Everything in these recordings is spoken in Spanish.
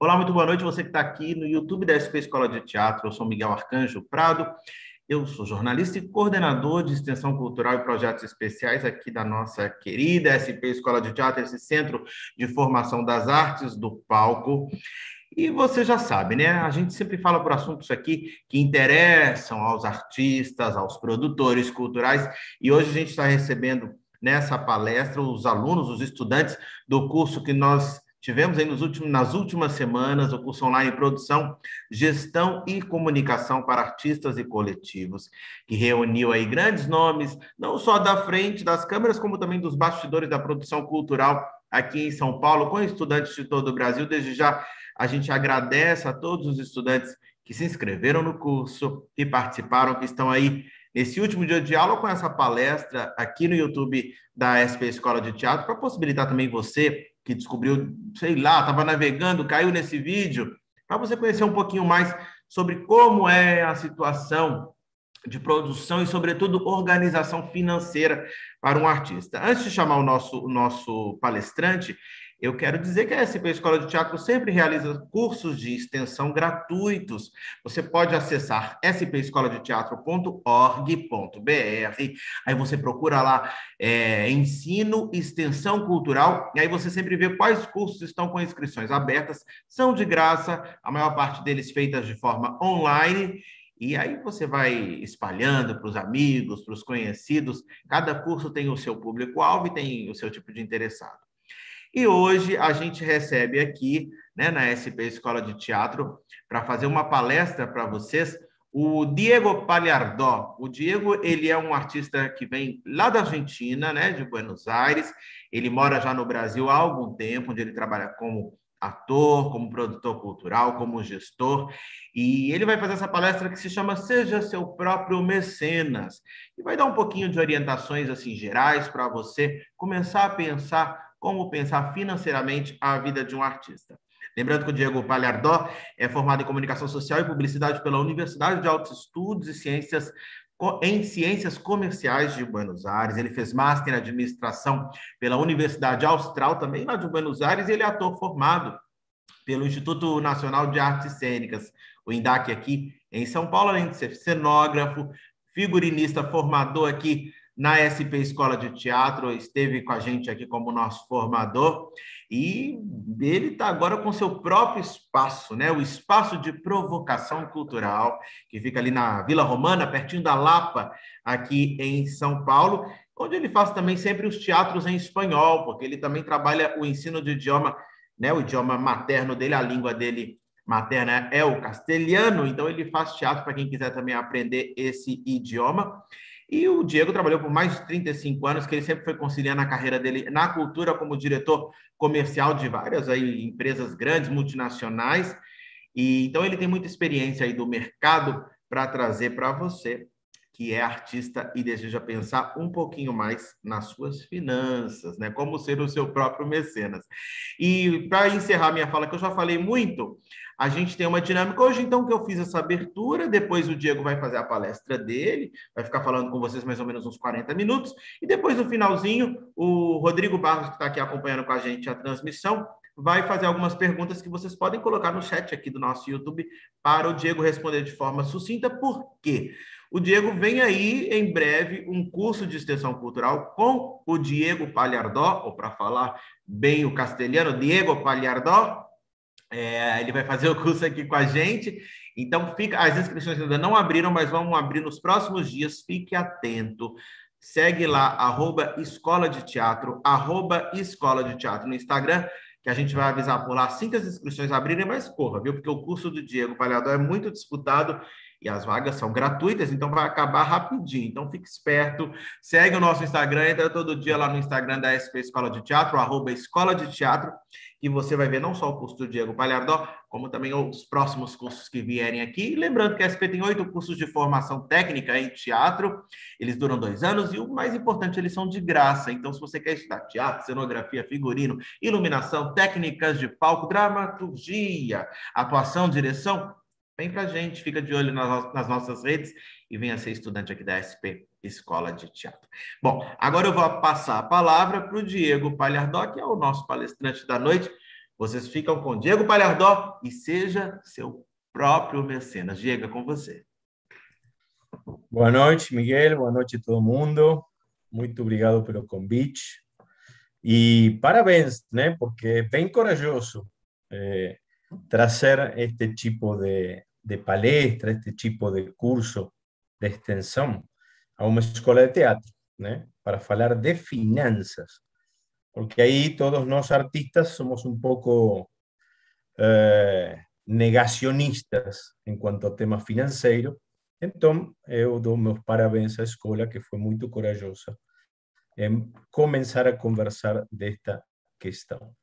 Olá, muito boa noite. Você que está aqui no YouTube da SP Escola de Teatro, eu sou Miguel Arcanjo Prado. Eu sou jornalista e coordenador de extensão cultural e projetos especiais aqui da nossa querida SP Escola de Teatro, esse centro de formação das artes do palco. E você já sabe, né? A gente sempre fala por assuntos aqui que interessam aos artistas, aos produtores culturais, e hoje a gente está recebendo nessa palestra os alunos, os estudantes do curso que nós Tivemos aí nos últimos, nas últimas semanas o curso online Produção, Gestão e Comunicação para Artistas e Coletivos, que reuniu aí grandes nomes, não só da frente das câmeras, como também dos bastidores da produção cultural aqui em São Paulo, com estudantes de todo o Brasil. Desde já, a gente agradece a todos os estudantes que se inscreveram no curso, que participaram, que estão aí nesse último dia de aula com essa palestra aqui no YouTube da SP Escola de Teatro, para possibilitar também você que descobriu, sei lá, estava navegando, caiu nesse vídeo, para você conhecer um pouquinho mais sobre como é a situação de produção e, sobretudo, organização financeira para um artista. Antes de chamar o nosso, o nosso palestrante, eu quero dizer que a SP Escola de Teatro sempre realiza cursos de extensão gratuitos. Você pode acessar spescoladeteatro.org.br, aí você procura lá é, ensino, extensão cultural, e aí você sempre vê quais cursos estão com inscrições abertas, são de graça, a maior parte deles feitas de forma online. E aí você vai espalhando para os amigos, para os conhecidos. Cada curso tem o seu público-alvo e tem o seu tipo de interessado. E hoje a gente recebe aqui, né, na SP Escola de Teatro, para fazer uma palestra para vocês, o Diego Palhardó. O Diego, ele é um artista que vem lá da Argentina, né, de Buenos Aires. Ele mora já no Brasil há algum tempo, onde ele trabalha como ator, como produtor cultural, como gestor, e ele vai fazer essa palestra que se chama Seja seu próprio mecenas. E vai dar um pouquinho de orientações assim gerais para você começar a pensar como pensar financeiramente a vida de um artista. Lembrando que o Diego Palhardó é formado em Comunicação Social e Publicidade pela Universidade de Altos Estudos e Ciências em Ciências Comerciais de Buenos Aires. Ele fez Master em Administração pela Universidade Austral, também lá de Buenos Aires, e ele é ator formado pelo Instituto Nacional de Artes Cênicas, o INDAC aqui em São Paulo, além de ser cenógrafo, figurinista, formador aqui na SP Escola de Teatro, esteve com a gente aqui como nosso formador e ele está agora com seu próprio espaço, né? o Espaço de Provocação Cultural, que fica ali na Vila Romana, pertinho da Lapa, aqui em São Paulo, onde ele faz também sempre os teatros em espanhol, porque ele também trabalha o ensino de idioma, né? o idioma materno dele, a língua dele materna é o castelhano, então ele faz teatro para quem quiser também aprender esse idioma. E o Diego trabalhou por mais de 35 anos, que ele sempre foi conciliando a carreira dele na cultura como diretor comercial de várias aí, empresas grandes, multinacionais. E então ele tem muita experiência aí do mercado para trazer para você que é artista e deseja pensar um pouquinho mais nas suas finanças, né? Como ser o seu próprio mecenas. E para encerrar minha fala, que eu já falei muito, a gente tem uma dinâmica hoje, então, que eu fiz essa abertura, depois o Diego vai fazer a palestra dele, vai ficar falando com vocês mais ou menos uns 40 minutos, e depois, no finalzinho, o Rodrigo Barros, que está aqui acompanhando com a gente a transmissão, vai fazer algumas perguntas que vocês podem colocar no chat aqui do nosso YouTube para o Diego responder de forma sucinta, por quê? O Diego vem aí em breve um curso de extensão cultural com o Diego Palhardó, ou para falar bem o castelhano, Diego Palhardó, é, ele vai fazer o curso aqui com a gente. Então, fica, as inscrições ainda não abriram, mas vamos abrir nos próximos dias. Fique atento. Segue lá, arroba Escola de Teatro, arroba Escola de Teatro no Instagram, que a gente vai avisar por lá assim que as inscrições abrirem, mas corra, viu? Porque o curso do Diego Palhador é muito disputado e as vagas são gratuitas, então vai acabar rapidinho. Então fique esperto, segue o nosso Instagram, entra todo dia lá no Instagram da SP Escola de Teatro, arroba Escola de Teatro, que você vai ver não só o curso do Diego Palhardó, como também os próximos cursos que vierem aqui. E lembrando que a SP tem oito cursos de formação técnica em teatro, eles duram dois anos e o mais importante, eles são de graça. Então, se você quer estudar teatro, cenografia, figurino, iluminação, técnicas de palco, dramaturgia, atuação, direção, Vem para a gente, fica de olho nas nossas redes e venha ser estudante aqui da SP Escola de Teatro. Bom, agora eu vou passar a palavra para o Diego Palhardó, que é o nosso palestrante da noite. Vocês ficam com Diego Palhardó e seja seu próprio mecenas. Diego, é com você. Boa noite, Miguel. Boa noite todo mundo. Muito obrigado pelo convite. E parabéns, né? Porque é bem corajoso é, trazer este tipo de, de palestra, este tipo de curso de extensión a una escuela de teatro, ¿eh? para hablar de finanzas, porque ahí todos los artistas somos un poco eh, negacionistas en cuanto a temas financieros. Entonces, eu eh, doy mis parabéns la escuela, que fue muy corajosa en comenzar a conversar de esta cuestión.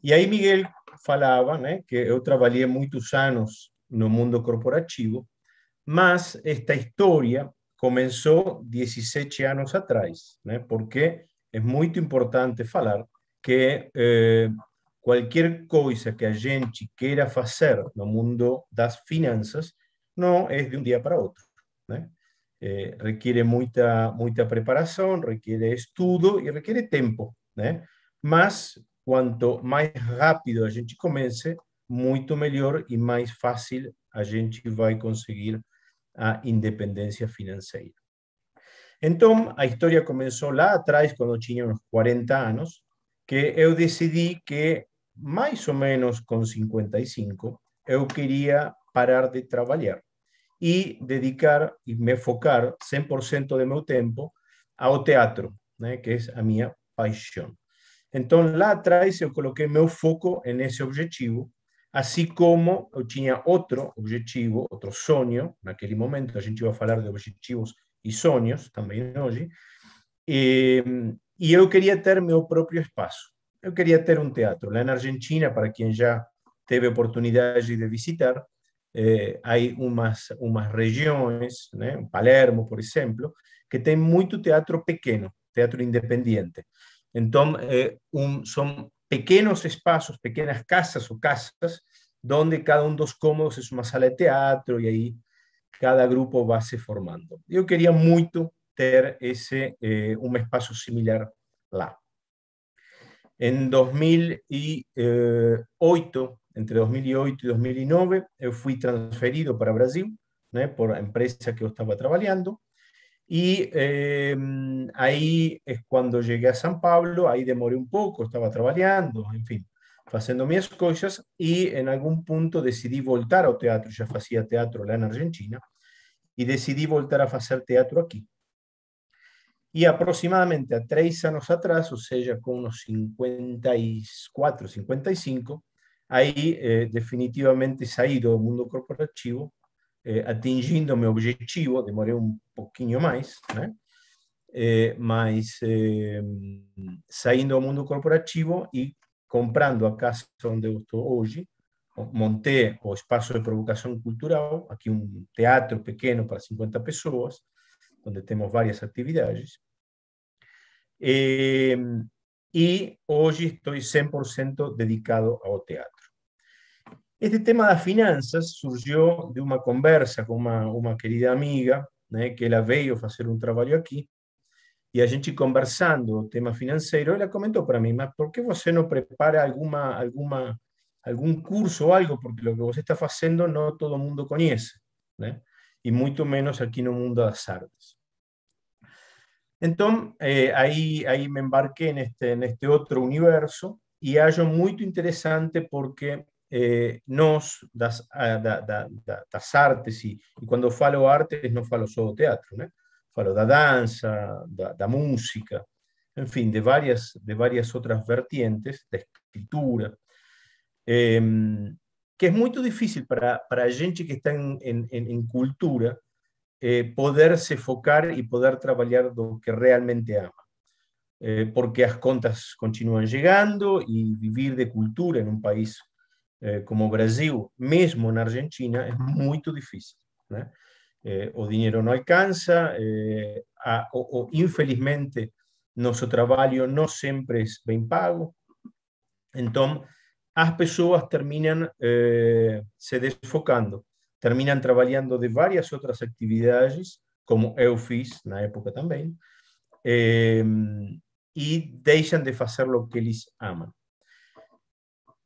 Y ahí Miguel falava que yo trabajé muchos años no mundo corporativo, mas esta historia comenzó 17 años atrás, ¿eh? porque es muy importante falar que eh, cualquier cosa que a gente queira hacer no mundo das finanzas no es de un día para otro. ¿eh? Requiere mucha preparación, muita, muita preparação, requiere estudo y requiere tiempo más rápido a gente comience, muito melhor e mais fácil a gente vai conseguir a independência financeira. Então, a história começou lá atrás, quando tinha uns 40 anos, que eu decidi que, mais ou menos com 55, eu queria parar de trabalhar e dedicar e me focar 100% do meu tempo ao teatro, né, que é a minha paixão. Então, lá atrás, eu coloquei meu foco nesse objetivo así como yo tenía otro objetivo, sueño, en aquel momento a gente a hablar de objetivos y sueños, también hoy, em, y yo quería tener mi propio espacio, yo quería tener un teatro. La en Argentina, para quien ya teve oportunidad de visitar, eh, hay unas regiones, Palermo, por ejemplo, que tienen mucho teatro pequeño, teatro independiente. Entonces, eh, son pequeños espacios, pequeñas casas o casas donde cada uno de los cómodos es una sala de teatro y ahí cada grupo va se formando. Yo quería mucho tener ese, eh, un espacio similar La En 2008, entre 2008 y 2009, yo eh, fui transferido para Brasil, por la empresa que yo estaba trabajando, y em, ahí es cuando llegué a San Pablo, ahí demoré un poco, estaba trabajando, en fin haciendo mis cosas, y en algún punto decidí voltar al teatro, ya hacía teatro lá en Argentina, y decidí voltar a hacer teatro aquí. Y aproximadamente a tres años atrás, o sea, con unos 54, 55, ahí eh, definitivamente saí del mundo corporativo, eh, atingiendo mi objetivo, demoré un poquito más, pero Eh, mas eh, mundo corporativo y comprando a casa donde estoy, monté monté o espacio de Provocación cultural, aquí un teatro pequeño para 50 personas, donde tenemos varias actividades, em, y hoy estoy 100% dedicado al teatro. Este tema las finanzas surgió de una conversa con una querida amiga, né, ¿eh? que la veio hacer un trabajo aquí, y a gente conversando tema financiero la comentó para mí, por qué vos no prepara alguna alguna algún curso o algo? Porque lo que vos estás haciendo no todo el mundo conoce, y mucho mucho menos en no mundo las artes. Entonces, eh, ahí me este en este otro universo y hallo muy interesante porque eh, nos ah, das, artes, y cuando hablo falo artes, no falo solo teatro, ¿no? bueno, la danza, da, da música, en fin, de varias, de varias otras vertientes, de escritura, em, que es muy difícil para, para gente que está en, en, cultura eh, poderse enfocar y focar poder trabajar lo que realmente ama. Eh, porque las contas continúan llegando y vivir de cultura en un país eh, como Brasil, mismo en Argentina, es muy difícil. ¿no? Eh, o dinero no alcanza, eh, o, infelizmente nuestro trabajo no siempre es bien pago. entonces las personas terminan eh, se desfocando, terminan trabajando de varias otras actividades como eufis en la época también, y dejan de hacer lo que les ama.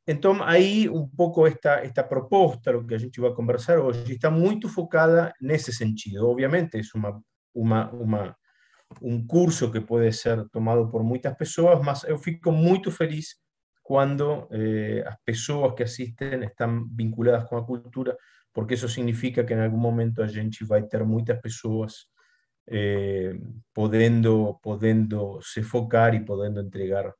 Entonces, ahí un poco esta, esta lo que a gente a conversar hoy está muy enfocada en ese sentido. Obviamente, es un curso que puede ser tomado por muchas personas, mas yo fico muy feliz cuando eh, las personas que asisten están vinculadas con la cultura, porque eso significa que en algún momento a gente a ter muchas personas eh, podiendo se focar y podiendo entregar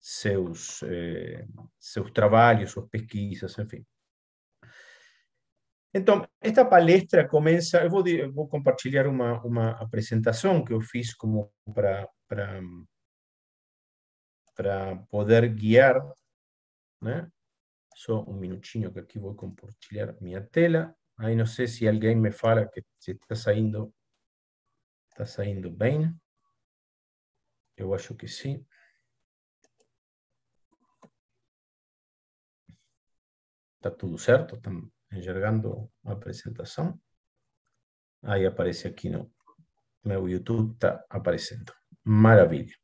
seus, eh, seus trabalhos, suas pesquisas, enfim. Então, esta palestra começa, eu vou, vou compartilhar uma, uma apresentação que eu fiz como para para poder guiar, né? Só um minutinho que aqui vou compartilhar minha tela. Aí não sei se alguém me fala que se está saindo, está saindo bem. Eu acho que sim. Está todo cierto, ¿Están enxergando la presentación? Ahí aparece aquí, no meu YouTube, está apareciendo. ¡Maravilloso!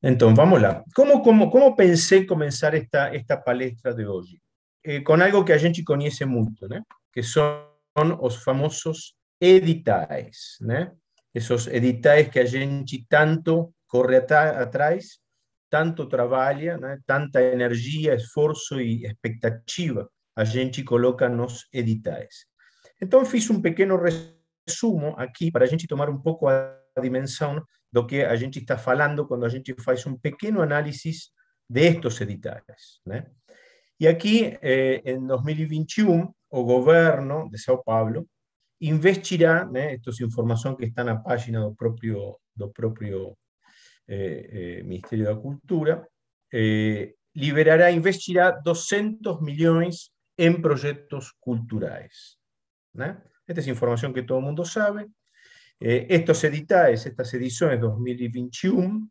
Entonces, vamos lá. ¿Cómo, como pensé comenzar esta, esta palestra de hoy? Eh, con algo que a gente conoce mucho, que son los famosos editais. Esos editais que a gente tanto corre atrás tanto trabalha, né? tanta energia, esforço e expectativa a gente coloca nos editais. Então, fiz um pequeno resumo aqui para a gente tomar um pouco a dimensão do que a gente está falando quando a gente faz um pequeno análise destes editais. Né? E aqui, eh, em 2021, o governo de São Paulo investirá, né, isto é informação que está na página do próprio, do próprio Eh, eh, Ministerio de Cultura, eh, liberará e investirá 200 millones en proyectos culturales Esta es información que todo el mundo sabe. Eh, estos editáis, estas ediciones 2021,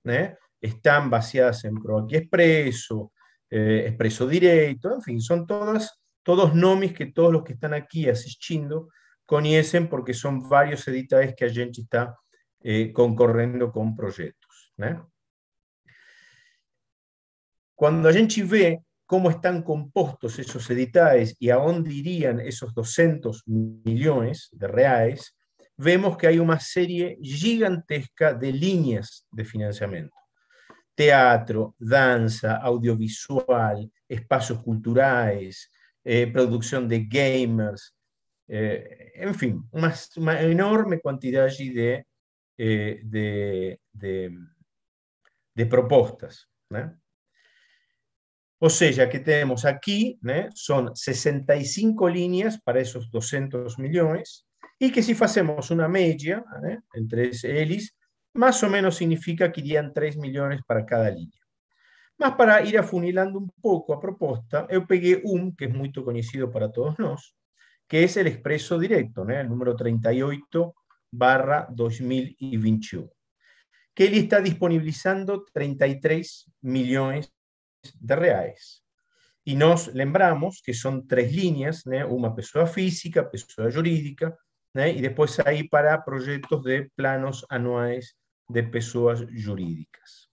están vaciadas en en Proaqui Expreso eh, Directo, Direito, fin, son todas, todos nomis que todos los que están aquí asistiendo, conocen porque son varios editáis que a gente está concorriendo con proyectos ¿eh? Cuando Quando a gente están compostos esos editaes y a dónde irían esos 200 millones de reales, vemos que hay una serie gigantesca de líneas de financiamiento. Teatro, danza, audiovisual, espacios culturales, eh, producción de gamers, eh, en fin, una, enorme cantidad de, de, de propuestas, o sea, que tenemos aquí, son 65 líneas para esos 200 millones, y que si hacemos una media, entre elis, más o menos significa que irían 3 millones para cada línea, Más para ir afunilando un poco a propuesta, yo pegué un que es muy conocido para todos nosotros, que es el expreso directo, el número 38, barra 2021. Kelly está disponibilizando 33 millones de reales. Y nos lembramos que son tres líneas, una persona física, persona jurídica, y después ahí para proyectos de planos anuales de personas jurídicas.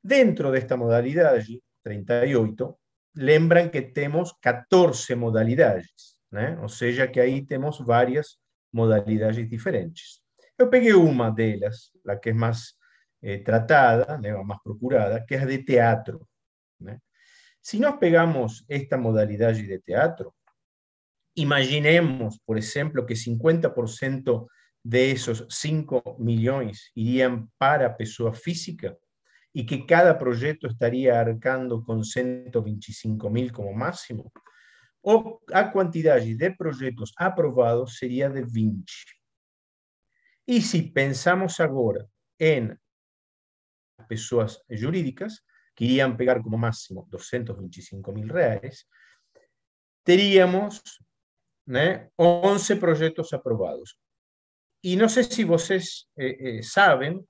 Dentro de esta modalidad, 38, lembran que tenemos 14 modalidades, o sea que ahí tenemos varias modalidades diferentes. Yo pegué una de ellas, la que es más eh, tratada, más procurada, que es de teatro. Si nos pegamos esta modalidad de teatro, imaginemos, por ejemplo, que 50% de esos 5 millones irían para persona física y que cada proyecto estaría arcando con 125 mil como máximo, o a cantidad de proyectos aprobados sería de 20. Y si pensamos en las personas jurídicas, que irían pegar como máximo 225 mil reales. teríamos 11 proyectos aprobados. Y no sé si ustedes eh, eh, saben,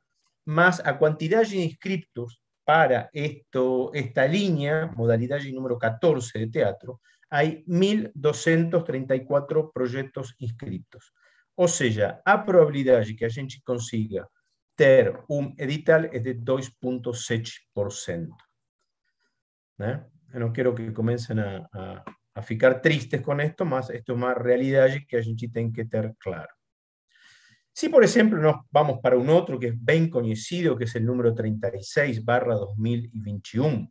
eh, a cuantidad de inscriptos para esto, esta línea, modalidad número 14 de teatro, hay 1.234 proyectos inscritos sea, la probabilidad de que a gente consiga tener un um edital es de 2,7%. No quiero que comiencen a, ficar tristes con esto, más esto más realidad realidade que a gente que tener claro. Si, por ejemplo, nos vamos para un um otro que es bien conocido, que es el número 36, e barra 2021, e e um,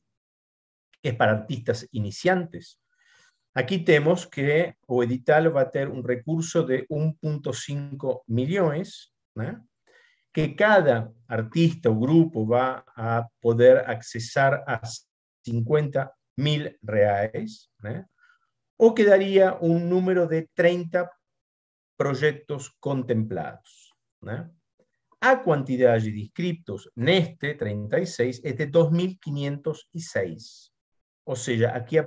que es para artistas iniciantes, Aquí tenemos que o edital va a tener un recurso de 1.5 millones, que cada artista o grupo va a poder accesar a 50 mil reales, o quedaría un número de 30 proyectos contemplados. A cantidad de inscritos este 36 es de 2.506. O sea, aquí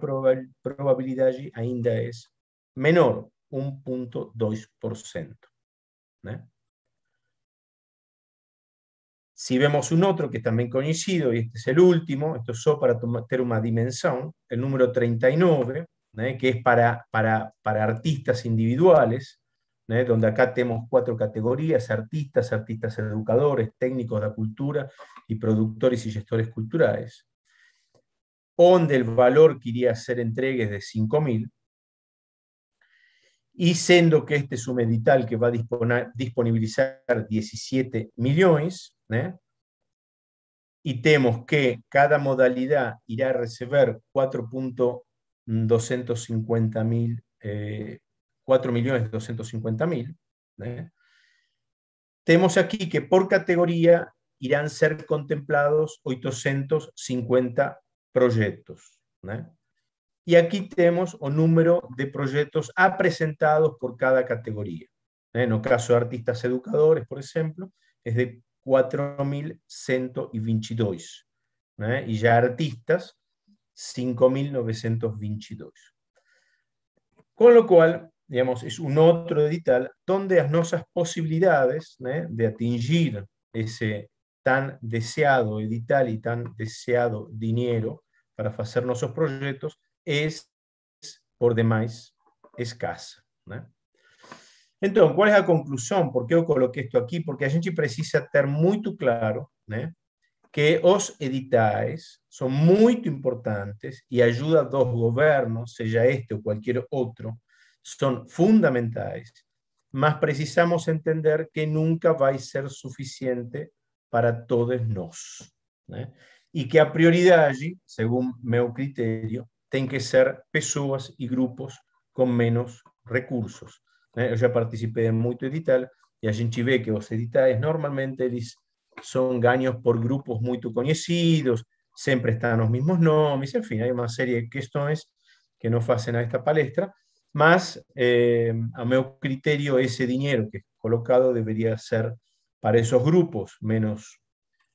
probabilidad y ainda es menor, 1,2%. Si vemos un otro que también conocido, y este es el último, esto es solo para tener una dimensión, el número 39, que es para, artistas individuales, donde acá tenemos cuatro categorías, artistas, artistas educadores, técnicos de la cultura y productores y gestores culturales donde el valor que iría a ser entregue es de 5.000, y siendo que este es que va a disponibilizar 17 millones, ¿eh? y tenemos que cada modalidad irá a recibir 4.250.000, mil, eh, Tenemos ¿eh? aquí que por categoría irán ser contemplados 850 proyectos, Né? Y aquí tenemos o número de proyectos apresentados por cada categoría. En el caso de artistas educadores, por ejemplo, es de 4.122. Y Y ya artistas, 5.922. Con lo cual, digamos, es un otro edital donde las posibilidades de atingir ese tan deseado edital y tan deseado dinero para hacer nuestros proyectos, es por demás escasa. Entonces, ¿cuál es la conclusión? Por qué eu coloqué esto aquí, Porque a gente precisa tener muy claro que os editais son muy importantes y ayuda a dos gobiernos, sea este o cualquier otro, son fundamentales, Más precisamos entender que nunca va a ser suficiente para todos nosotros y que a prioridad allí, según mi criterio, tienen que ser personas y grupos con menos recursos. Yo ya participé en mucho edital y e a gente que os editales normalmente son son por grupos muy conocidos, siempre están los mismos nombres, en fin, hay una serie de cuestiones que no hacen a esta palestra, más eh, a mi criterio, ese dinero que es colocado debería ser para esos grupos menos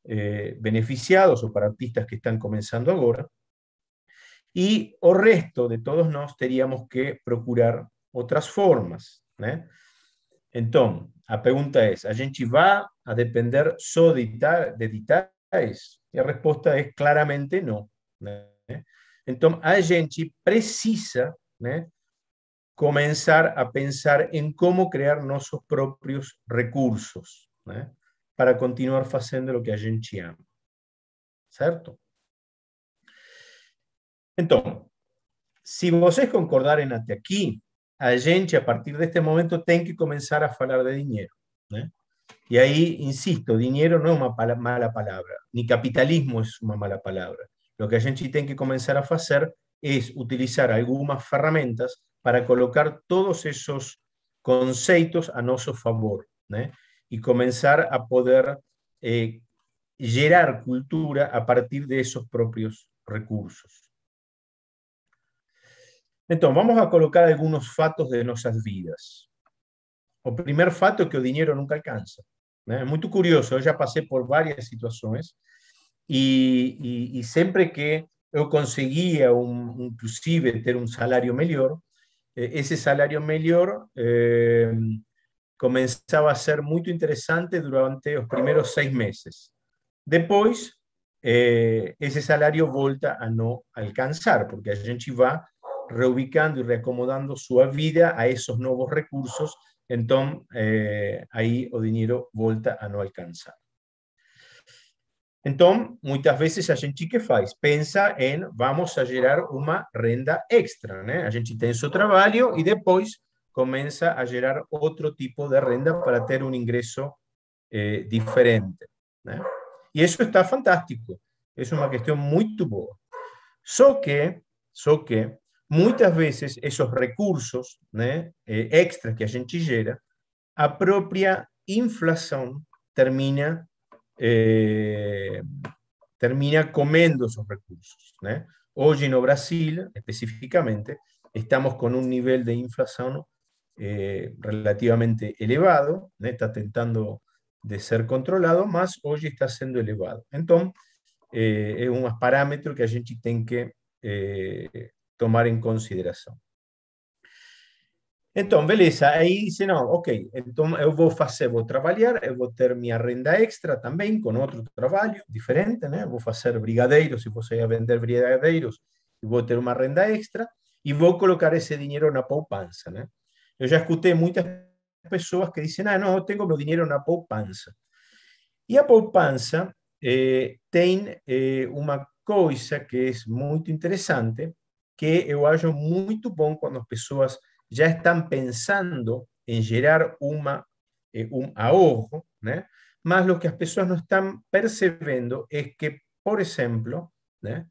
eh, beneficiados o para artistas que están comenzando ahora y el resto de todos nos teríamos que procurar otras formas. ¿eh? entonces la pregunta es es, a gente a depender solo de, de y la respuesta es claramente no entonces ¿eh? Entonces, a gente precisa comenzar a pensar en cómo crear nuestros propios recursos para continuar haciendo lo que a gente ama. ¿Cierto? Entonces, si vocês en hasta aquí, a gente, a partir de este momento, tiene que comenzar a hablar de dinero. ¿eh? Y ahí, insisto, dinero no es una mala palabra, ni capitalismo es una mala palabra. Lo que a gente tiene que comenzar a hacer es utilizar algunas herramientas para colocar todos esos conceptos a nuestro favor. ¿no? ¿eh? y comenzar a poder eh, generar cultura a partir de esos propios recursos. Entonces, vamos a colocar algunos fatos de nuestras vidas. O primer fato es que el dinero nunca alcanza. ¿eh? Es muy curioso, yo ya pasé por varias situaciones y, siempre que yo conseguía inclusive tener un salario mejor, eh, ese salario mejor... Eh, comenzaba a ser muy interesante durante los primeros seis meses. Después, eh, ese salario vuelve volta a no alcanzar, porque a gente va reubicando y reacomodando su vida a esos nuevos recursos, Entonces, eh, ahí el dinero vuelve volta a no alcanzar. Entonces, muchas veces, a gente que faz? Pensa en vamos a generar una renda extra, né? A gente tiene su trabajo y después comienza a generar otro tipo de renta para tener un ingreso eh, diferente. ¿eh? Y eso está fantástico. Es una cuestión muy boa. So que, so que muchas veces esos recursos ¿eh? extras que hay gente gera, a propia inflación termina, eh, termina comiendo esos recursos. Hoy en Brasil, específicamente, estamos con un nivel de inflación eh, relativamente elevado, ¿eh? está tentando de ser controlado, más hoy está siendo elevado. Entonces, eh, es un parámetro que a gente tiene que tomar en consideración entonces, beleza, ahí dice, no, ok, voy a hacer, voy a trabalhar, voy a tener mi renda extra también con otro trabajo diferente, voy a hacer fazer brigadeiros, se voy a vender brigadeiros, voy a tener una renda extra, y voy a colocar ese dinero en poupança, poupanza. Eu já escutei muitas pessoas que dicen, ah, no, tengo tenho dinero dinheiro na poupança. Y a poupança eh, tem eh, uma que es muy interesante, que eu acho muy bom quando las personas ya están pensando en gerar uma, eh, um ahorro, né? ¿eh? mas que las personas no están percebendo es que, por ejemplo, ¿eh?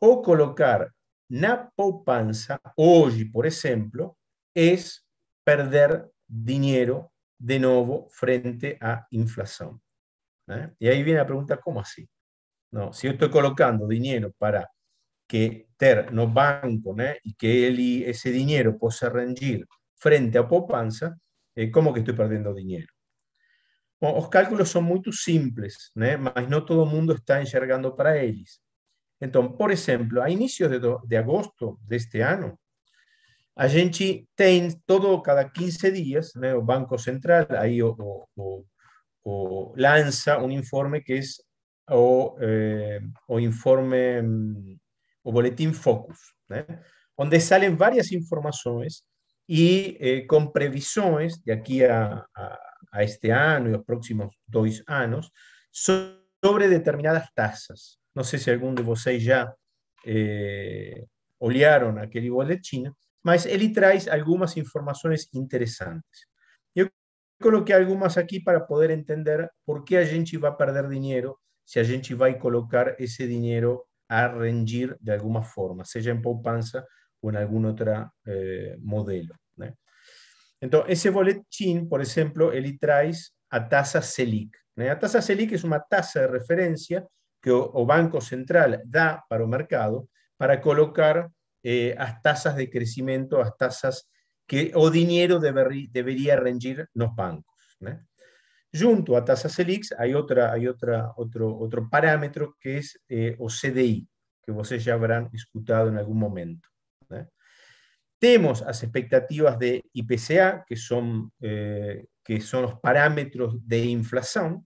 o colocar na poupança, hoy por ejemplo es perder dinero de nuevo frente a inflación. ¿eh? Y ahí viene la a pregunta, como así? Não, se colocando dinero para que ter no banco ¿eh? y que y ese dinero possa rendir frente a poupanza, eh, ¿cómo que estoy perdiendo dinero? Los cálculos son muy simples, né? mas todo todo mundo está enxergando para ellos. Entonces, por ejemplo, a inicios de, agosto de este año, a gente tiene todo cada 15 días, el Banco Central lanza o, o, informe que es o, eh, informe, mm, o boletín Focus, donde salen varias informaciones y eh, con previsiones de aquí a, este año y los próximos dos años sobre determinadas tasas. No sé si alguno de vocês ya eh, igual de china mas ele trae algunas informaciones interesantes. Yo coloqué algunas aquí para poder entender por qué a gente a perder dinero si a gente vai colocar ese dinero a rendir de alguna forma, sea en poupanza o en algún otro eh, modelo. Entonces, ese boletín, boletim, por exemplo, ele trae a tasa Selic. La A Selic es una tasa de referencia que o, Banco Central da para el mercado para colocar eh, a tasas de crecimiento, a tasas que o dinero debería rendir los bancos. Junto a tasas ELIX hay, otra, hay otra, otro, otro parámetro que es eh, CDI, que ustedes ya habrán escuchado en algún momento. Tenemos las expectativas de IPCA, que son, eh, que son los parámetros de inflación.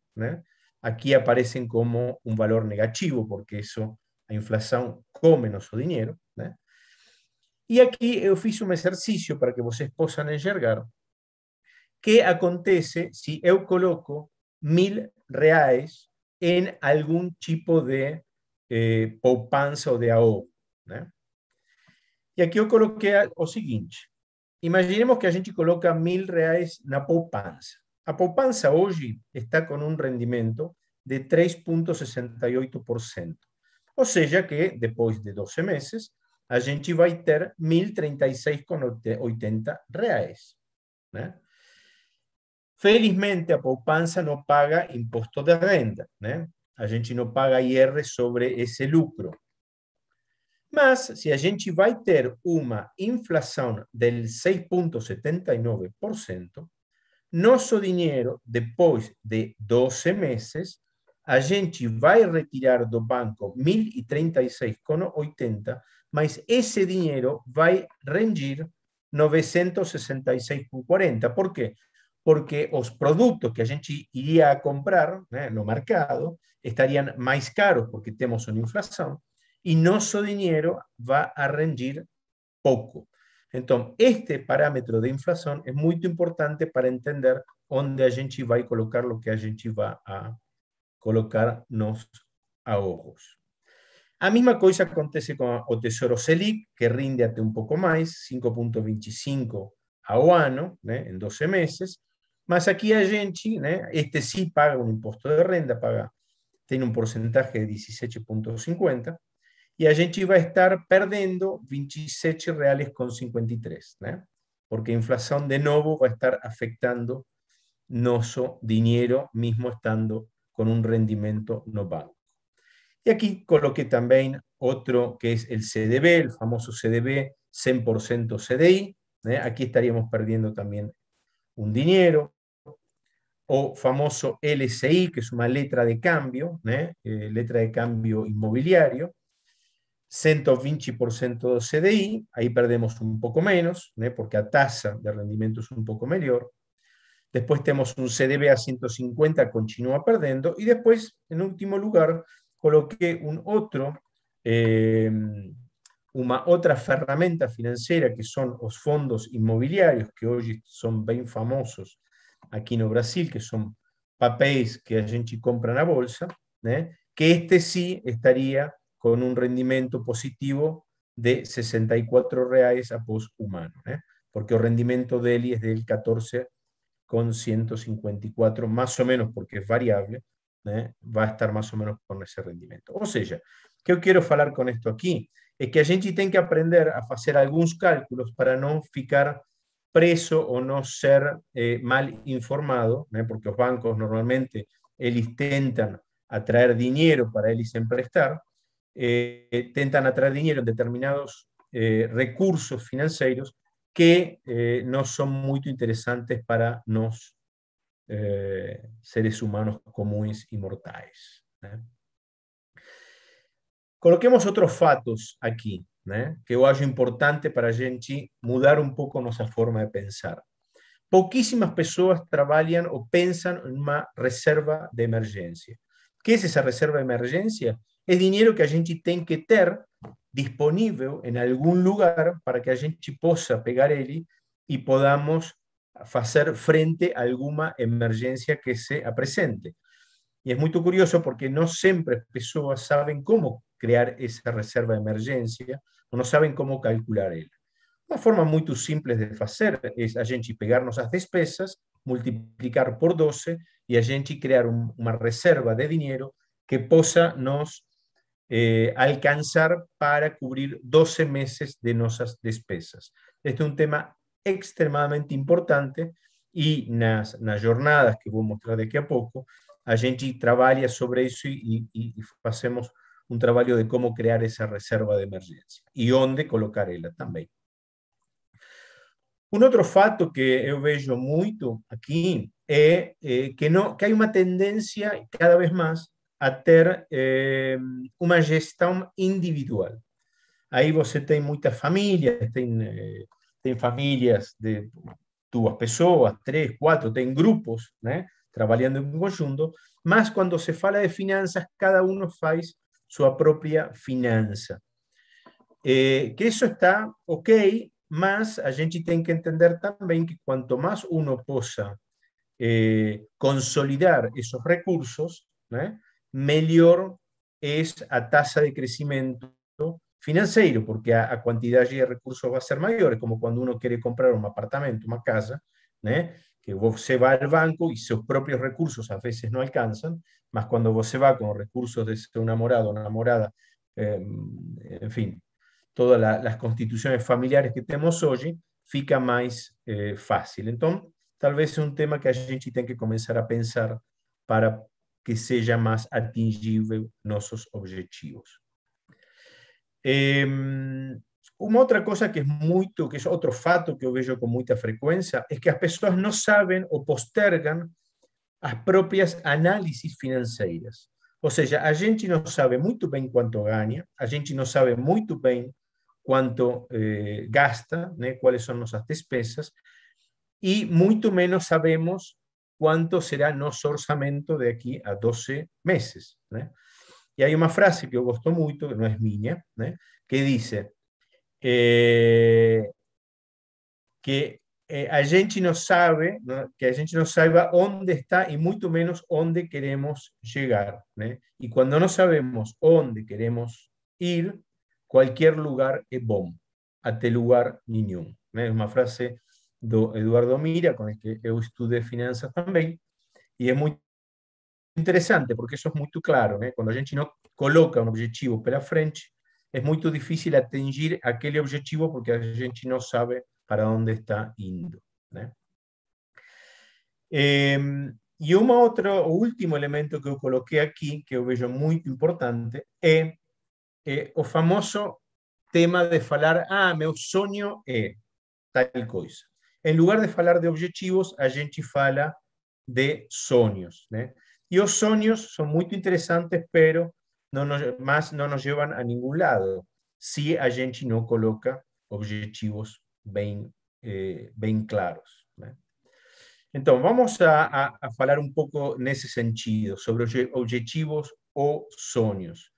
Aquí aparecen como un valor negativo, porque eso, la inflación come nuestro dinero. Y aquí eu fiz un ejercicio para que vocês puedan yergar. qué acontece si yo coloco mil reais en algún tipo de eh, o de AO. Y aquí yo eu coloquei o imaginemos que a gente coloca mil reais na poupança. A poupança hoy está con un rendimiento de 3,68%. Ou seja que, después de 12 meses, a gente vai ter 1.036,80 reais. Felizmente, a poupanza no paga impuesto de renta. A gente não paga IR sobre ese lucro. Mas, si a gente vai ter uma inflación del 6,79%, nosso dinero, después de 12 meses, a gente a retirar do banco 1.036,80 ese dinero va a rendir 966,40. Por qué? Porque los productos que a gente iría a comprar en eh, no mercado estarían más caros, porque tenemos una inflación y nuestro dinero va a rendir poco. Entonces, este parámetro de inflación es muy importante para entender dónde a gente a colocar lo que a gente va a colocarnos a ojos. La misma cosa acontece con o Tesoro Selic, que rinde até un poco más, 5,25 a año, ¿eh? en 12 meses, más aquí, a en China ¿eh? este sí paga un impuesto de renta, paga, tiene un porcentaje de 17,50, y a va a estar perdendo con 27,53, né? ¿eh? porque inflación de de va a estar afectando nuestro dinero, mismo estando con un rendimiento no y aquí coloqué también otro que es el CDB, el famoso CDB 100% CDI. Aquí estaríamos perdiendo también un dinero. O famoso LCI, que es una letra de cambio, ¿eh? Eh, letra de cambio inmobiliario. 120% CDI, ahí perdemos un poco menos, ¿eh? porque a tasa de rendimiento es un poco mayor. Después tenemos un CDB a 150, continúa perdiendo. Y después, en último lugar, coloqué un otro, eh, una otra herramienta financiera que son los fondos inmobiliarios, que hoy son bien famosos aquí en Brasil, que son papéis que a gente compra en la bolsa, ¿eh? que este sí estaría con un rendimiento positivo de 64 reales a pos humano, ¿eh? porque el rendimiento de él es del 14,154, más o menos porque es variable, ¿eh? Va a estar más o menos con ese rendimiento. Ou seja, o que eu quiero falar con esto aquí? Es que a gente tiene que aprender a hacer algunos cálculos para no ficar preso o no ser eh, mal informado, ¿eh? porque los bancos normalmente eles intentan atraer dinero para eles emprestar, intentan atraer dinero en determinados recursos financieros que no son muy interesantes para nosotros. Eh, seres humanos comunes y mortales. Coloquemos otros fatos aquí, que yo acho importante para a gente mudar un poco nuestra forma de pensar. Poquísimas personas trabajan o piensan en una reserva de emergencia. ¿Qué es esa reserva de emergencia? Es dinero que a gente tiene que tener disponible en algún lugar para que a gente pueda pegar él y podamos hacer frente a alguna emergencia que se presente Y es muy curioso porque no siempre las personas saben cómo crear esa reserva de emergencia o no saben cómo calcularla. Una forma muy simple de hacer es a gente pegarnos las despesas, multiplicar por 12 y a gente crear una reserva de dinero que posa nos eh, alcanzar para cubrir 12 meses de nuestras despesas. Este es un tema extremadamente importante y nas, las jornadas que voy a mostrar de aquí a poco, a gente trabalha sobre eso y e, hacemos e, e un um trabajo de cómo crear esa reserva de emergencia y dónde colocarla también. Un um otro fato que yo veo mucho aquí es que, no que tendencia una cada vez más a tener eh, una gestión individual. Ahí você tem muchas familias, tem eh, tem familias de duas personas, tres cuatro tem grupos, ¿eh? trabajando en em conjunto, mas cuando se fala de finanzas, cada uno faz su propia finanza. Eh, que isso está ok, mas a gente tem que entender también que cuanto más uno possa eh, consolidar esos recursos, né, melhor é a taxa de crescimento Financiero, porque a, a, de recursos va a ser mayor, como cuando uno quiere comprar un apartamento, una casa, ¿eh? que usted va al banco y sus propios recursos a veces no alcanzan, mas cuando se va con recursos de un enamorado una morada, em, en fin, todas las constituciones familiares que tenemos hoy, fica más eh, fácil. Entonces, tal vez es un tema que a gente tiene que comenzar a pensar para que sea más atingible nuestros objetivos. Eh, uma outra coisa que é muito, que é outro fato que eu vejo com muita frequência, é que as pessoas não sabem ou postergam as próprias análises financeiras. Ou seja, a gente não sabe muito bem quanto ganha, a gente não sabe muito bem quanto eh, gasta, né, quais são nossas despesas, e muito menos sabemos quanto será nosso orçamento daqui a 12 meses. Né? Y hay una frase que me gustó mucho, que no es mía, ¿eh? que dice eh, que eh, a gente no sabe, que a gente no está y mucho menos dónde queremos llegar. ¿eh? Y cuando no sabemos dónde queremos ir, cualquier lugar es bom, el lugar nenhum. Es una frase de Eduardo Mira, con el que yo finanzas finanzas también y muy muy interessante, porque isso é muito claro. Né? ¿eh? Quando a gente não coloca um objetivo pela frente, é muito difícil atingir aquele objetivo, porque a gente não sabe para onde está indo. Né? ¿eh? e uma outro o último elemento que eu coloquei aqui, que eu vejo muito importante, é, é o famoso tema de falar, ah, meu sonho é tal coisa. Em lugar de falar de objetivos, a gente fala de sonhos, né? Y sueños son muy interesantes, pero no más no nos llevan a ningún lado si a gente no coloca objetivos bien, eh, claros. Entonces, vamos a, hablar un poco en ese sentido, sobre objetivos o sueños.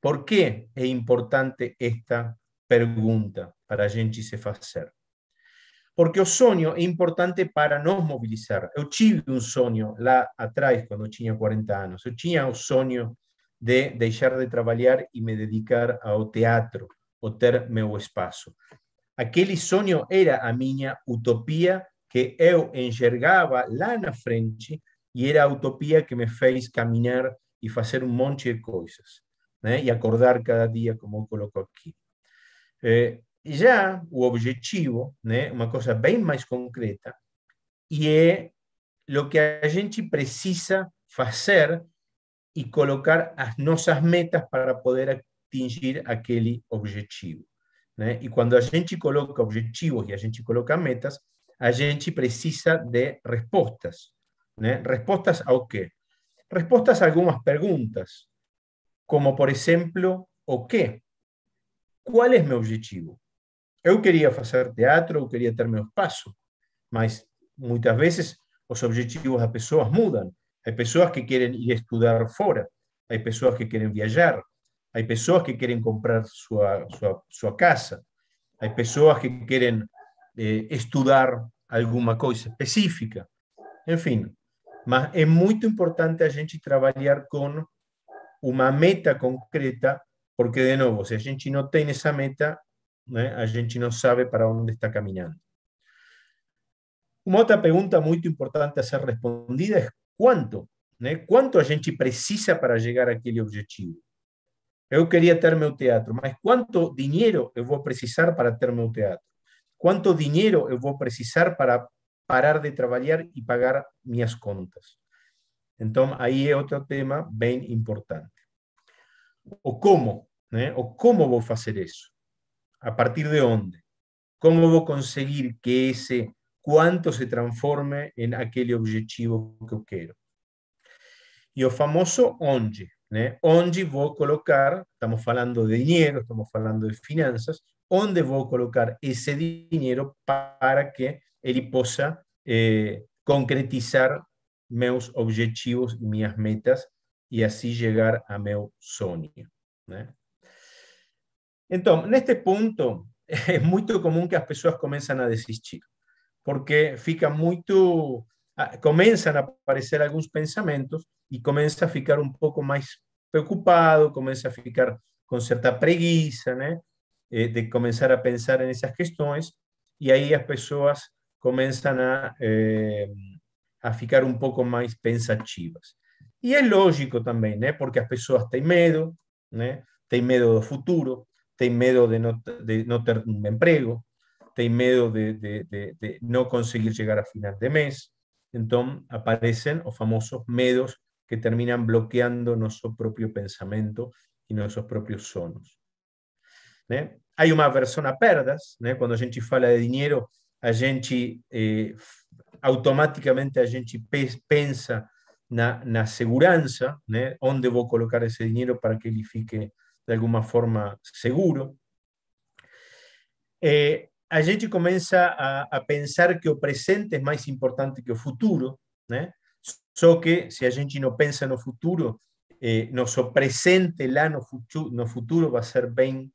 Por qué es importante esta pregunta para gente se hacer? porque o sonho es importante para nos movilizar. Eu tive un sonho lá atrás, cuando tenía 40 años. Eu tinha o sonho de dejar de trabalhar y me dedicar ao teatro, o tener meu espacio. Aquele sonho era a minha utopía que eu enxergava lá na frente y era a utopia que me fez caminar y fazer un monte de cosas, y acordar cada día, como lo coloco aquí. Eh, ya el objetivo, una cosa bien más concreta, y es lo que a gente precisa hacer y colocar as metas para poder atingir aquel objetivo. Y cuando a gente coloca objetivos y a gente coloca metas, a gente precisa de respuestas, respuestas a qué, respuestas a algunas preguntas, como por ejemplo, o qué? ¿Cuál es mi objetivo? Eu queria fazer teatro, eu queria ter meu espaço, mas muitas vezes os objetivos das pessoas mudam. Há pessoas que querem ir estudar fora, há pessoas que querem viajar, há pessoas que querem comprar sua, sua, sua casa, há pessoas que querem eh, estudar alguma coisa específica. Enfim, mas é muito importante a gente trabalhar com uma meta concreta, porque, de novo, se a gente não tem essa meta, ¿eh? A gente no sabe para dónde está caminando Una otra pregunta muy importante a ser respondida Es cuánto ¿Eh? Cuánto a gente precisa para llegar a aquel objetivo? Yo quería tenerme un teatro, mas cuánto dinero voy a precisar para tenerme un teatro? Cuánto dinero voy a precisar para parar de trabajar Y e pagar mis contas? Entonces ahí es otro tema bien importante. O cómo ¿eh? O cómo voy a hacer eso ¿A partir de dónde? ¿Cómo voy a conseguir que ese cuánto se transforme en aquel objetivo que quiero? Y el famoso onde, né? voy a colocar, estamos hablando de dinero, estamos hablando de finanzas. ¿Dónde voy a colocar ese dinero para que él pueda eh, concretizar mis objetivos y metas y así llegar a mi sueño? Entonces, en este punto es muy común que las personas comiencen a desistir, porque fica ah, comienzan a aparecer algunos pensamientos y comienza a ficar un poco más preocupado, comienza a ficar con cierta preguiça, eh, De comenzar a pensar esas questões, y ahí las personas personas a, eh, a ficar un poco más pensativas. Y es lógico también, Porque las personas tienen miedo, tienen Têm medo do futuro, ten miedo de no de un empleo, um emprego, de, no conseguir llegar a final de mes. Entonces aparecen los famosos medos que terminan bloqueando nuestro propio pensamiento y nuestros propios sonos. ¿eh? Hay una versión a perdas, ¿eh? Cuando a gente habla de dinero, a gente eh, automáticamente a gente piensa en la seguridad, ¿eh? ¿dónde voy a colocar ese dinero para que elifique? fique de alguma forma seguro, é, a gente começa a, a, pensar que o presente é mais importante que o futuro, né? Só que se a gente não pensa no futuro, é, eh, nosso presente lá no futuro, no futuro vai ser bem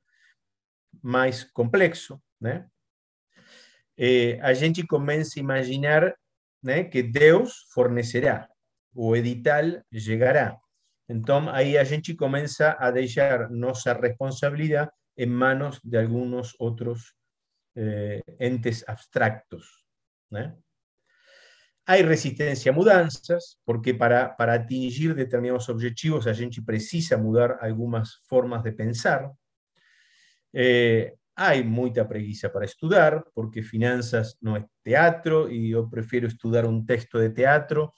mais complexo, né? É, a gente começa a imaginar né, que Deus fornecerá, o edital chegará, Entonces, ahí a gente comienza a dejar nuestra responsabilidad en manos de algunos otros eh, entes abstractos. Hay resistencia a mudanzas, porque para, para atingir determinados objetivos a gente precisa mudar algunas formas de pensar. Eh, hay mucha preguisa para estudiar, porque finanzas no es teatro y yo prefiero estudiar un texto de teatro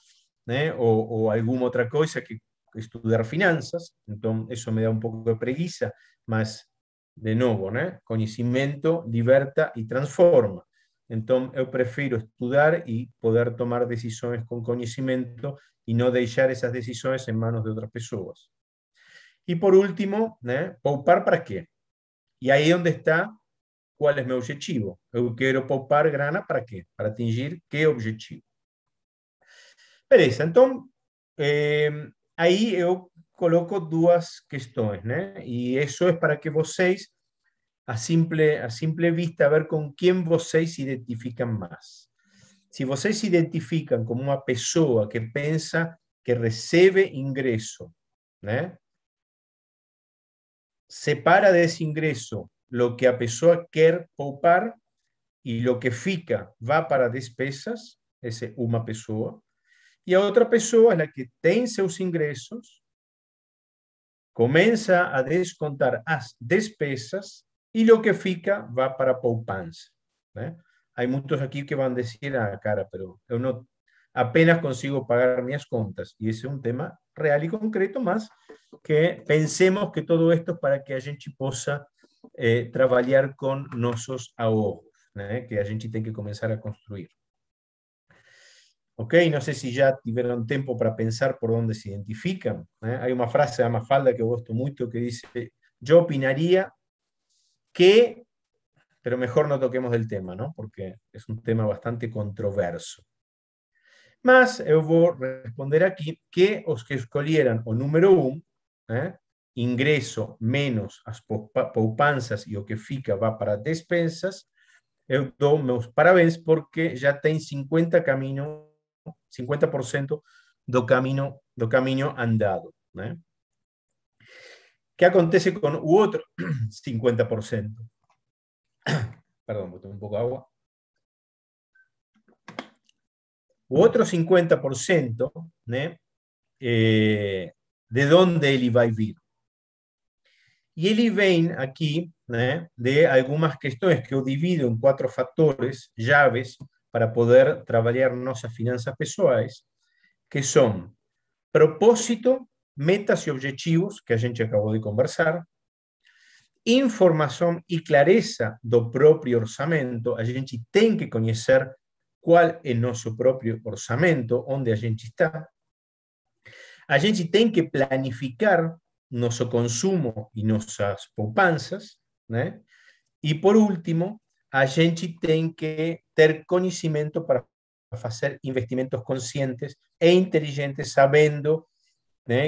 o alguna otra cosa que estudiar finanzas, entonces eso me da un poco de preguiza, más de nuevo, ¿no? Conocimiento liberta y transforma. Entonces, yo prefiero estudiar y poder tomar decisiones con conocimiento y no dejar esas decisiones en manos de otras personas. Y por último, poupar para qué? Y ahí dónde está ¿cuál es mi objetivo? ¿Yo quiero poupar grana para qué? Para atingir qué objetivo? Beleza, entonces, eh, Ahí yo coloco dos cuestiones, né? Y eso es para que vocês, a simple, a simple vista, ver con quién vocês se identifican más. Si vocês se identifican como una persona que pensa que recibe ingreso, né? Separa ese ingreso lo que a pessoa quer poupar y lo que fica va para despesas, essa é uma pessoa. Y a otra persona, la que tiene sus ingresos, comienza a descontar las despesas y lo que fica va para poupanza. ¿eh? hay muchos aquí que van a decir a ah, cara, pero yo apenas consigo pagar mis contas. Y ese es un tema real y concreto, más que pensemos que todo esto es para que a gente possa eh, trabalhar con ahorros, ¿eh? que a gente tiene que comenzar a construir. ¿ok? No sé si ya tuvieron tiempo para pensar por dónde se identifican. ¿eh? Hay una frase de Amafalda que gustó mucho que dice, yo opinaría que, pero mejor no toquemos del tema, ¿no? Porque es un tema bastante controverso. yo voy a responder aquí que os que escolieran o número uno, ¿eh? ingreso menos las poupanzas y lo que fica va para despensas, eu doy meus parabéns porque ya tenéis 50 caminos 50% del camino, do camino andado, ¿Qué acontece con otro otro 50%? Perdón, tomar un poco de agua. otro 50%, eh, de dónde él va a vivir Y él viene aquí, de algunas cuestiones que yo divido en cuatro factores, llaves, para poder trabajar nuestras finanzas personales que son propósito, metas y objetivos, que a gente acabó de conversar, información y clareza do propio orçamento. A gente tiene que conocer cuál es nuestro propio orçamento, dónde a gente está. A gente tiene que planificar nuestro consumo y nuestras poupanzas y por último, a gente tem que ter conocimiento para hacer investimentos conscientes e inteligentes, sabendo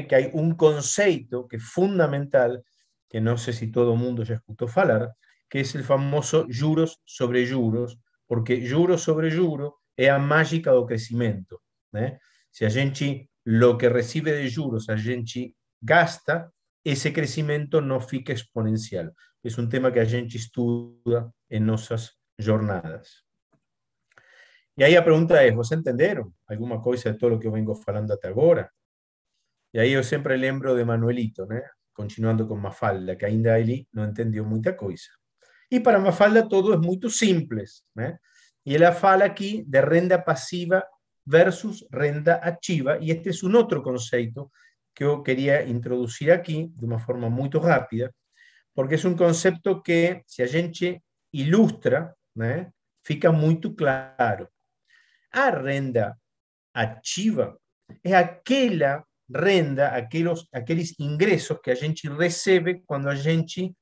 que hay un concepto que fundamental, que no sé si todo el mundo ya escuchó hablar, que es el famoso juros sobre juros, porque juros sobre juros es a mágica do crescimento. ¿eh? Si a gente, lo que recibe de juros, a gente gasta, ese crecimiento no fica exponencial es un tema que a gente estuda en nuestras jornadas. Y ahí la pregunta es, ¿vos entendieron alguna cosa de todo lo que vengo falando hasta ahora? Y ahí yo siempre lembro de Manuelito, continuando con Mafalda, que ainda no no entendió mucha cosa. Y para Mafalda todo es muy simple. Y él él aquí de renda pasiva versus renda activa. Y este es un otro concepto que yo quería introducir aquí de una forma muy rápida, porque es un concepto que, si a gente ilustra, fica muy claro. A renda ativa es aquella renda, aquellos, aquellos ingresos que a gente recibe cuando a gente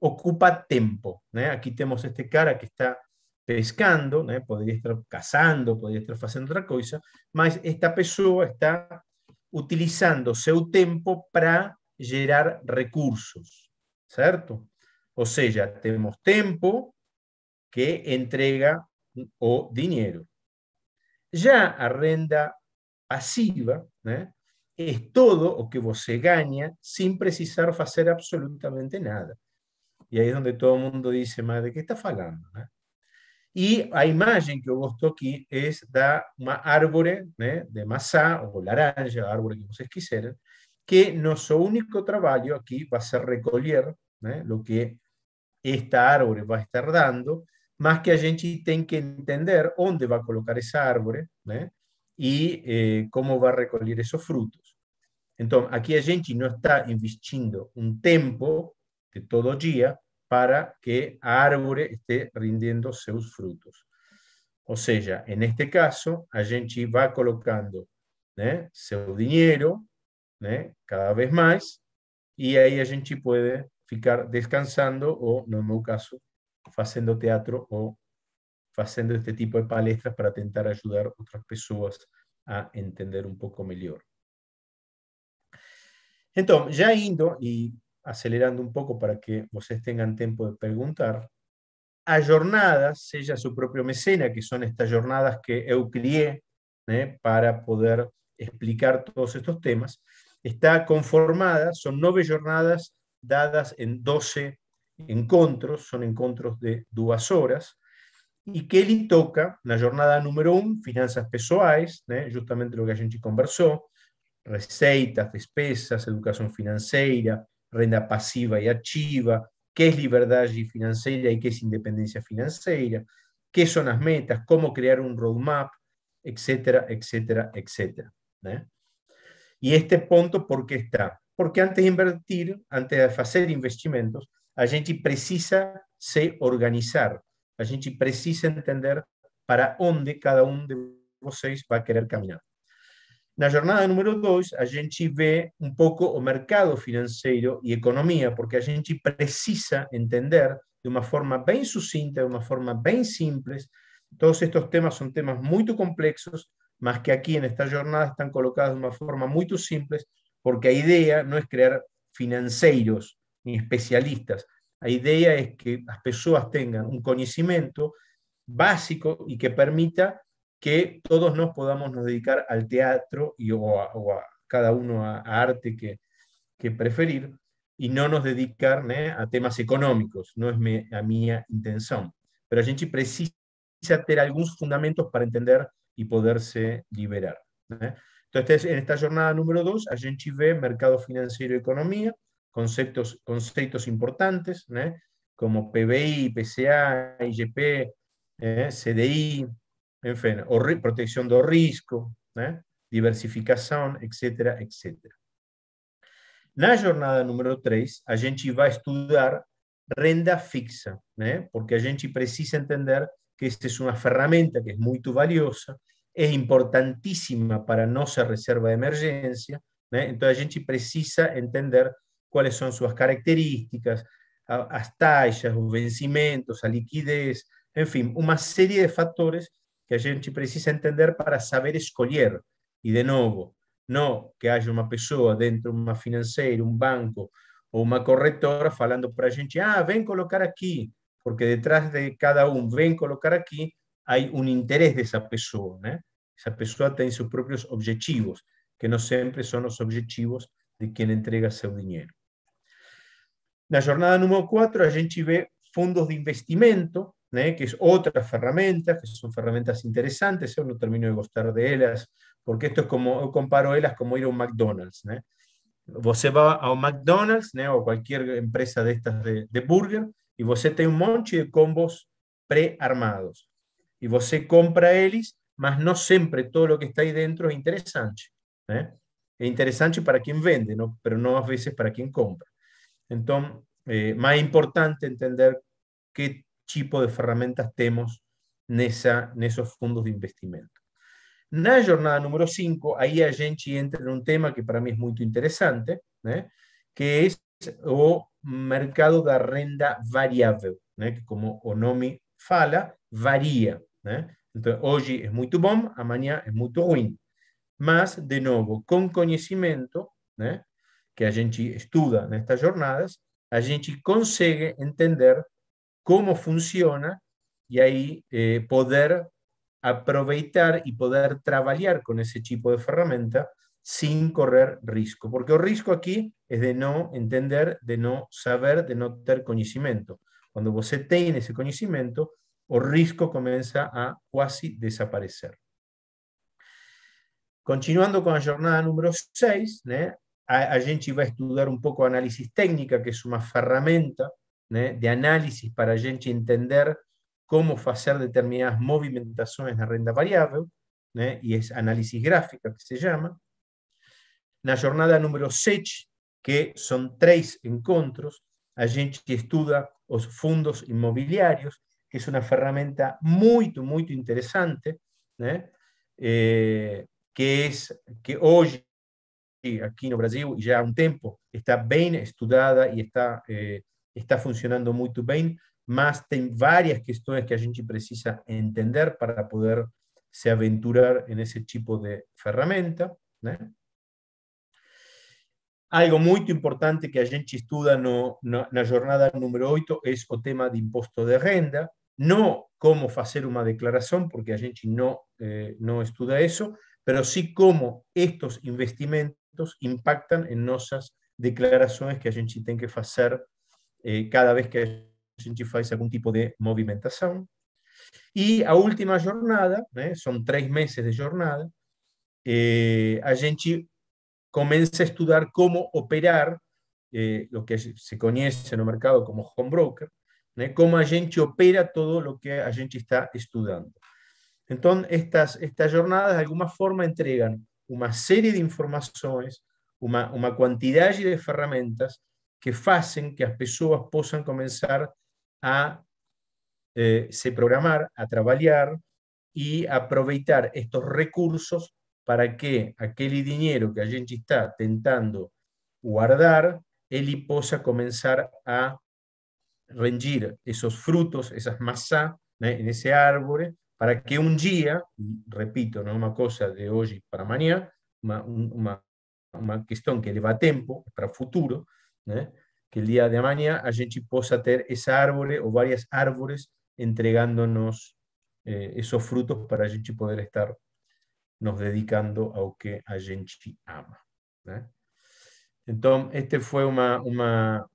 ocupa tiempo. Aquí tenemos este cara que está pescando, podría estar cazando, podría estar haciendo otra cosa, mas esta persona está utilizando su tiempo para generar recursos. O sea, ya tenemos tiempo que entrega o dinero. Ya a renda pasiva ¿eh? es todo lo que vos gana sin precisar hacer absolutamente nada. Y ahí es donde todo el mundo dice, más de qué está hablando? Eh?". Y la imagen imagen que vos gosto es es da uma árvore ¿eh? de masa o laranja, árbol que vos quisieras, que nuestro único trabajo aquí va a ser recoger ¿eh? lo que esta va a estar dando, más que a gente tiene que entender dónde va a colocar esa árbol ¿eh? y eh, cómo va a recoger esos frutos. Entonces, aquí a gente no está investindo un tiempo de todo día para que a árbol esté rindiendo seus frutos. O sea, en este caso, a gente va colocando su dinero, ¿eh? cada vez más y ahí a gente puede ficar descansando o no meu caso, haciendo teatro o haciendo este tipo de palestras para tentar ayudar otras pessoas a entender un poco mejor entonces ya indo y acelerando un poco para que ustedes tengan tiempo de preguntar a jornadas seja su propio mecena, que son estas jornadas que eu ¿eh? para poder explicar todos estos temas, está conformada, son nueve jornadas dadas en doce encuentros son encuentros de dos horas, y que le toca la jornada número uno finanzas pessoais, ¿eh? justamente lo que a gente conversó, receitas, despesas, educación financiera, renda pasiva y activa qué es libertad financiera y qué es independencia financiera, qué son las metas, cómo crear un roadmap, etcétera, etcétera, etcétera. ¿eh? Y este punto por qué está? Porque antes de invertir, antes de hacer investimentos, a gente precisa se organizar, a gente precisa entender para dónde cada uno de va a querer En la jornada número 2, a gente ve un poco o mercado financiero y economía, porque a gente precisa entender de una forma bien sucinta, de una forma bien simple, Todos estos temas son temas muy complejos, más que aquí en esta jornada están colocadas de una forma muy simple, porque la idea no es crear financieros ni especialistas. La idea es que las personas tengan un conocimiento básico y que permita que todos nos podamos nos dedicar al teatro y, o, a, cada uno a, arte que, que, preferir y no nos dedicar ¿eh? a temas económicos, no es mi a mi intención. Pero a gente precisa tener algunos fundamentos para entender y poderse liberar. Entonces, en esta jornada número 2, Agenchi ve mercado financiero y economía, conceptos, conceptos importantes, como PBI, PCA, IGP, CDI, en fin, protección de riesgo, diversificación, etcétera, etcétera. la jornada número 3, a va a estudiar renda fixa, porque a gente precisa entender que esta es una herramienta que es muy valiosa, es importantísima para nuestra reserva de emergencia, ¿eh? então a gente precisa entender quais são suas características, as taxas, os vencimentos, a liquidez, enfim, uma série de fatores que a gente precisa entender para saber escolher. E, de novo, não que haja uma pessoa dentro de uma financeira, um banco ou uma corretora falando para a gente: ah, vem colocar aqui porque detrás de cada un ven colocar aquí hay un interés de esa persona. ¿eh? Esa persona tiene sus propios objetivos, que no siempre son los objetivos de quien entrega dinero. dinero la jornada número 4, a gente ve fondos de investimento, ¿eh? que es otra herramientas, que son herramientas interesantes, yo ¿eh? no termino de gostar ellas porque esto es como, comparo ellas como ir a un McDonald's, Vos va a un McDonald's, o cualquier empresa de estas de burger, y você tem un monte de combos prearmados. armados E você compra eles, mas no siempre todo lo que está ahí dentro es interesante. ¿eh? Es interesante para quien vende, pero pero no veces veces para quien compra. Entonces, eh, más importante entender qué tipo de herramientas temos en esos fondos de investimento. Na jornada número 5, ahí a gente entra un tema que para mí es muy interesante, ¿eh? que es o mercado de renda variable, que como o fala, varía. Entonces hoy hoje é muito bom, amanhã é muito ruim. Mas, de novo, com conhecimento, que a gente estuda nestas jornadas, a gente consigue entender cómo funciona y ahí eh, poder aproveitar y poder trabalhar con esse tipo de ferramenta sin correr risco. Porque el risco aqui es de no entender, de no saber, de no tener conocimiento. Cuando vos tiene ese conocimiento, o riesgo comienza a casi desaparecer. Continuando con la jornada número 6, a, a, gente a estudiar un poco análisis técnica, que es una ferramenta de análisis para a gente entender cómo hacer determinadas movimentaciones de renta variable né, y es análisis gráfica que se llama. la jornada número 7, que son tres encuentros, a gente estuda los fondos inmobiliarios, que es una herramienta muy, muy interesante, ¿eh? Eh, que, es, que hoy, aquí no Brasil, ya un tiempo, está bien estudiada y está, eh, está funcionando muy bien, más tem varias cuestiones que a gente precisa entender para poder se aventurar ese tipo de herramienta, algo muy importante que a gente estuda no, la jornada número 8 es el tema de impuesto de renta, no cómo hacer una declaración, porque a gente no eh, no estuda eso pero sí cómo estos investimentos impactan en nuestras declaraciones que a gente tiene que hacer eh, cada vez que a gente faz algún tipo de movimentación. Y a última jornada, eh, son tres meses de jornada, eh, a gente comienza a estudiar cómo operar eh, lo que se conoce en el mercado como home broker, cómo como a gente opera todo lo que a gente está estudiando. Entonces estas, estas jornadas, de alguna forma, entregan una serie de informaciones, una cantidad de herramientas que hacen que las personas puedan comenzar a eh, se programar, a trabajar y aprovechar estos recursos para que aquel dinero que a está tentando guardar, y possa comenzar a rendir esos frutos, esas masas, ¿eh? en ese árbol, para que un día, repito, no una cosa cosa de hoy para mañana, una cuestión que le que a tiempo para futuro, ¿eh? que el día de mañana a pueda possa ese árbol o o árboles árboles entregándonos eh, esos frutos para que poder estar nos dedicando lo que a gente ama. Entonces este fue un uma,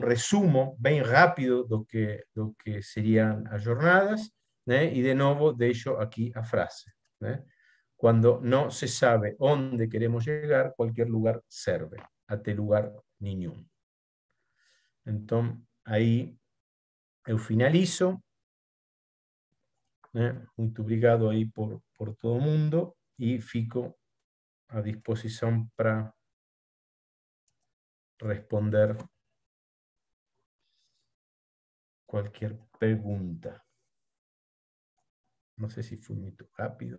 resumo bien rápido de que, que serían las jornadas, de nuevo de nuevo dejo aquí a frase. Cuando no se sabe dónde queremos llegar, cualquier lugar sirve, até este lugar ningún. Entonces, ahí yo finalizo. Muchas eh, gracias obrigado por, por todo mundo y fico a disposición para responder cualquier pregunta. No sé si fui muy rápido.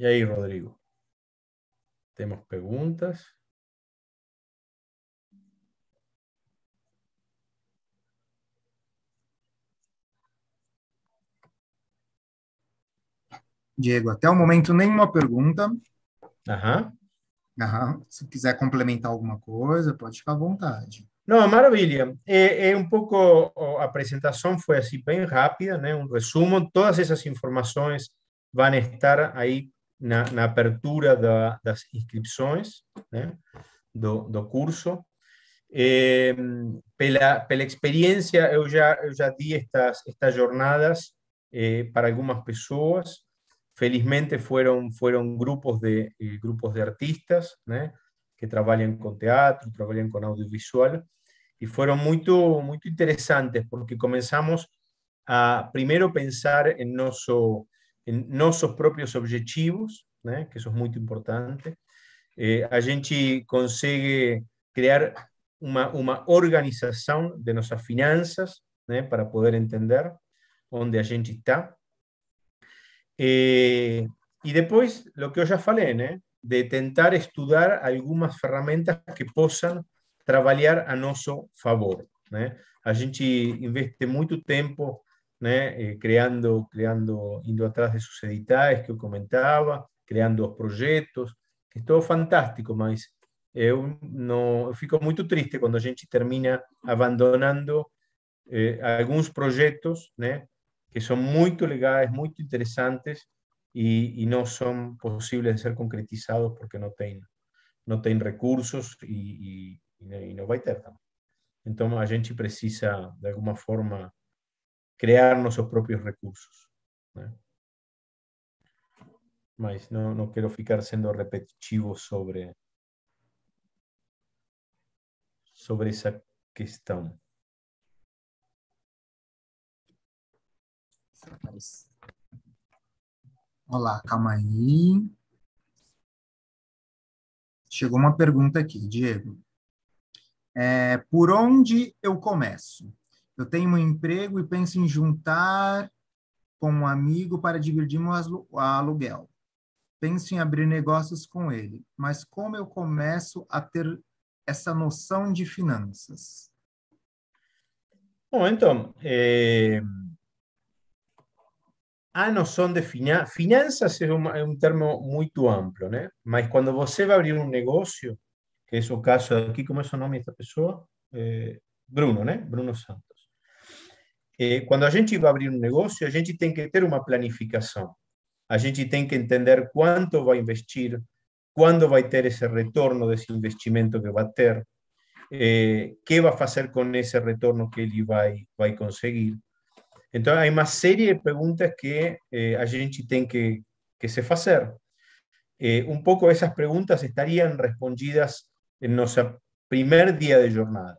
E aí, Rodrigo. Temos perguntas? Diego, até o momento nenhuma pergunta. Aham. Aham. Se quiser complementar alguma coisa, pode ficar à vontade. Não, é maravilha. É, é, um pouco a apresentação foi assim bem rápida, né? Um resumo. Todas essas informações vão estar aí na, na apertura de las inscripciones né, ¿eh? do, curso. É, em, pela, pela experiência, eu di estas, estas jornadas eh, para algunas personas. Felizmente fueron fueron grupos de eh, grupos de artistas, que trabajan con teatro, trabajan con audiovisual y fueron muy muito interesantes porque comenzamos a primero pensar en nuestro, nossos próprios objetivos, né? que isso é muito importante. Eh, a gente consegue criar uma, uma organização de nossas finanças, né? para poder entender onde a gente está. Eh, e depois, o que eu já falei, né? de tentar estudar algumas ferramentas que possam trabalhar a nosso favor. Né? A gente investe muito tempo né, creando, creando, indo atrás de sus editais que eu comentava, creando os projetos, que é todo fantástico, mas eu eh, eu fico muito triste quando a gente termina abandonando eh, alguns projetos, né, que são muito legais, muito interessantes e, e, não são possíveis de ser concretizados porque não tem não tem recursos e, e, e não vai ter também. Então a gente precisa de alguma forma criar nossos próprios recursos. Né? Mas não, não quero ficar sendo repetitivo sobre, sobre essa questão. Olá, calma aí. Chegou uma pergunta aqui, Diego. É, por onde eu começo? Eu tenho um emprego e penso em juntar com um amigo para dividirmos o aluguel. Penso em abrir negócios com ele, mas como eu começo a ter essa noção de finanças? Bom, então, é... Eh, a ah, noção de fina... finanças é, é um termo muito amplo, né? Mas quando você vai abrir um negócio, que é o caso aqui, como é o nome dessa pessoa? É... Bruno, né? Bruno Santos. Eh, cuando cuando a gente a abrir un negocio, a gente tiene que tener una planificación. A gente tiene que entender cuánto a invertir, investir, va a tener ese retorno de ese investimento que va a tener, eh, qué va a hacer con ese retorno que él va a conseguir. Entonces, hay una serie de preguntas que eh, a gente tiene que, hacer. se eh, poco Eh, um pouco essas respondidas en nuestro primer día de jornada.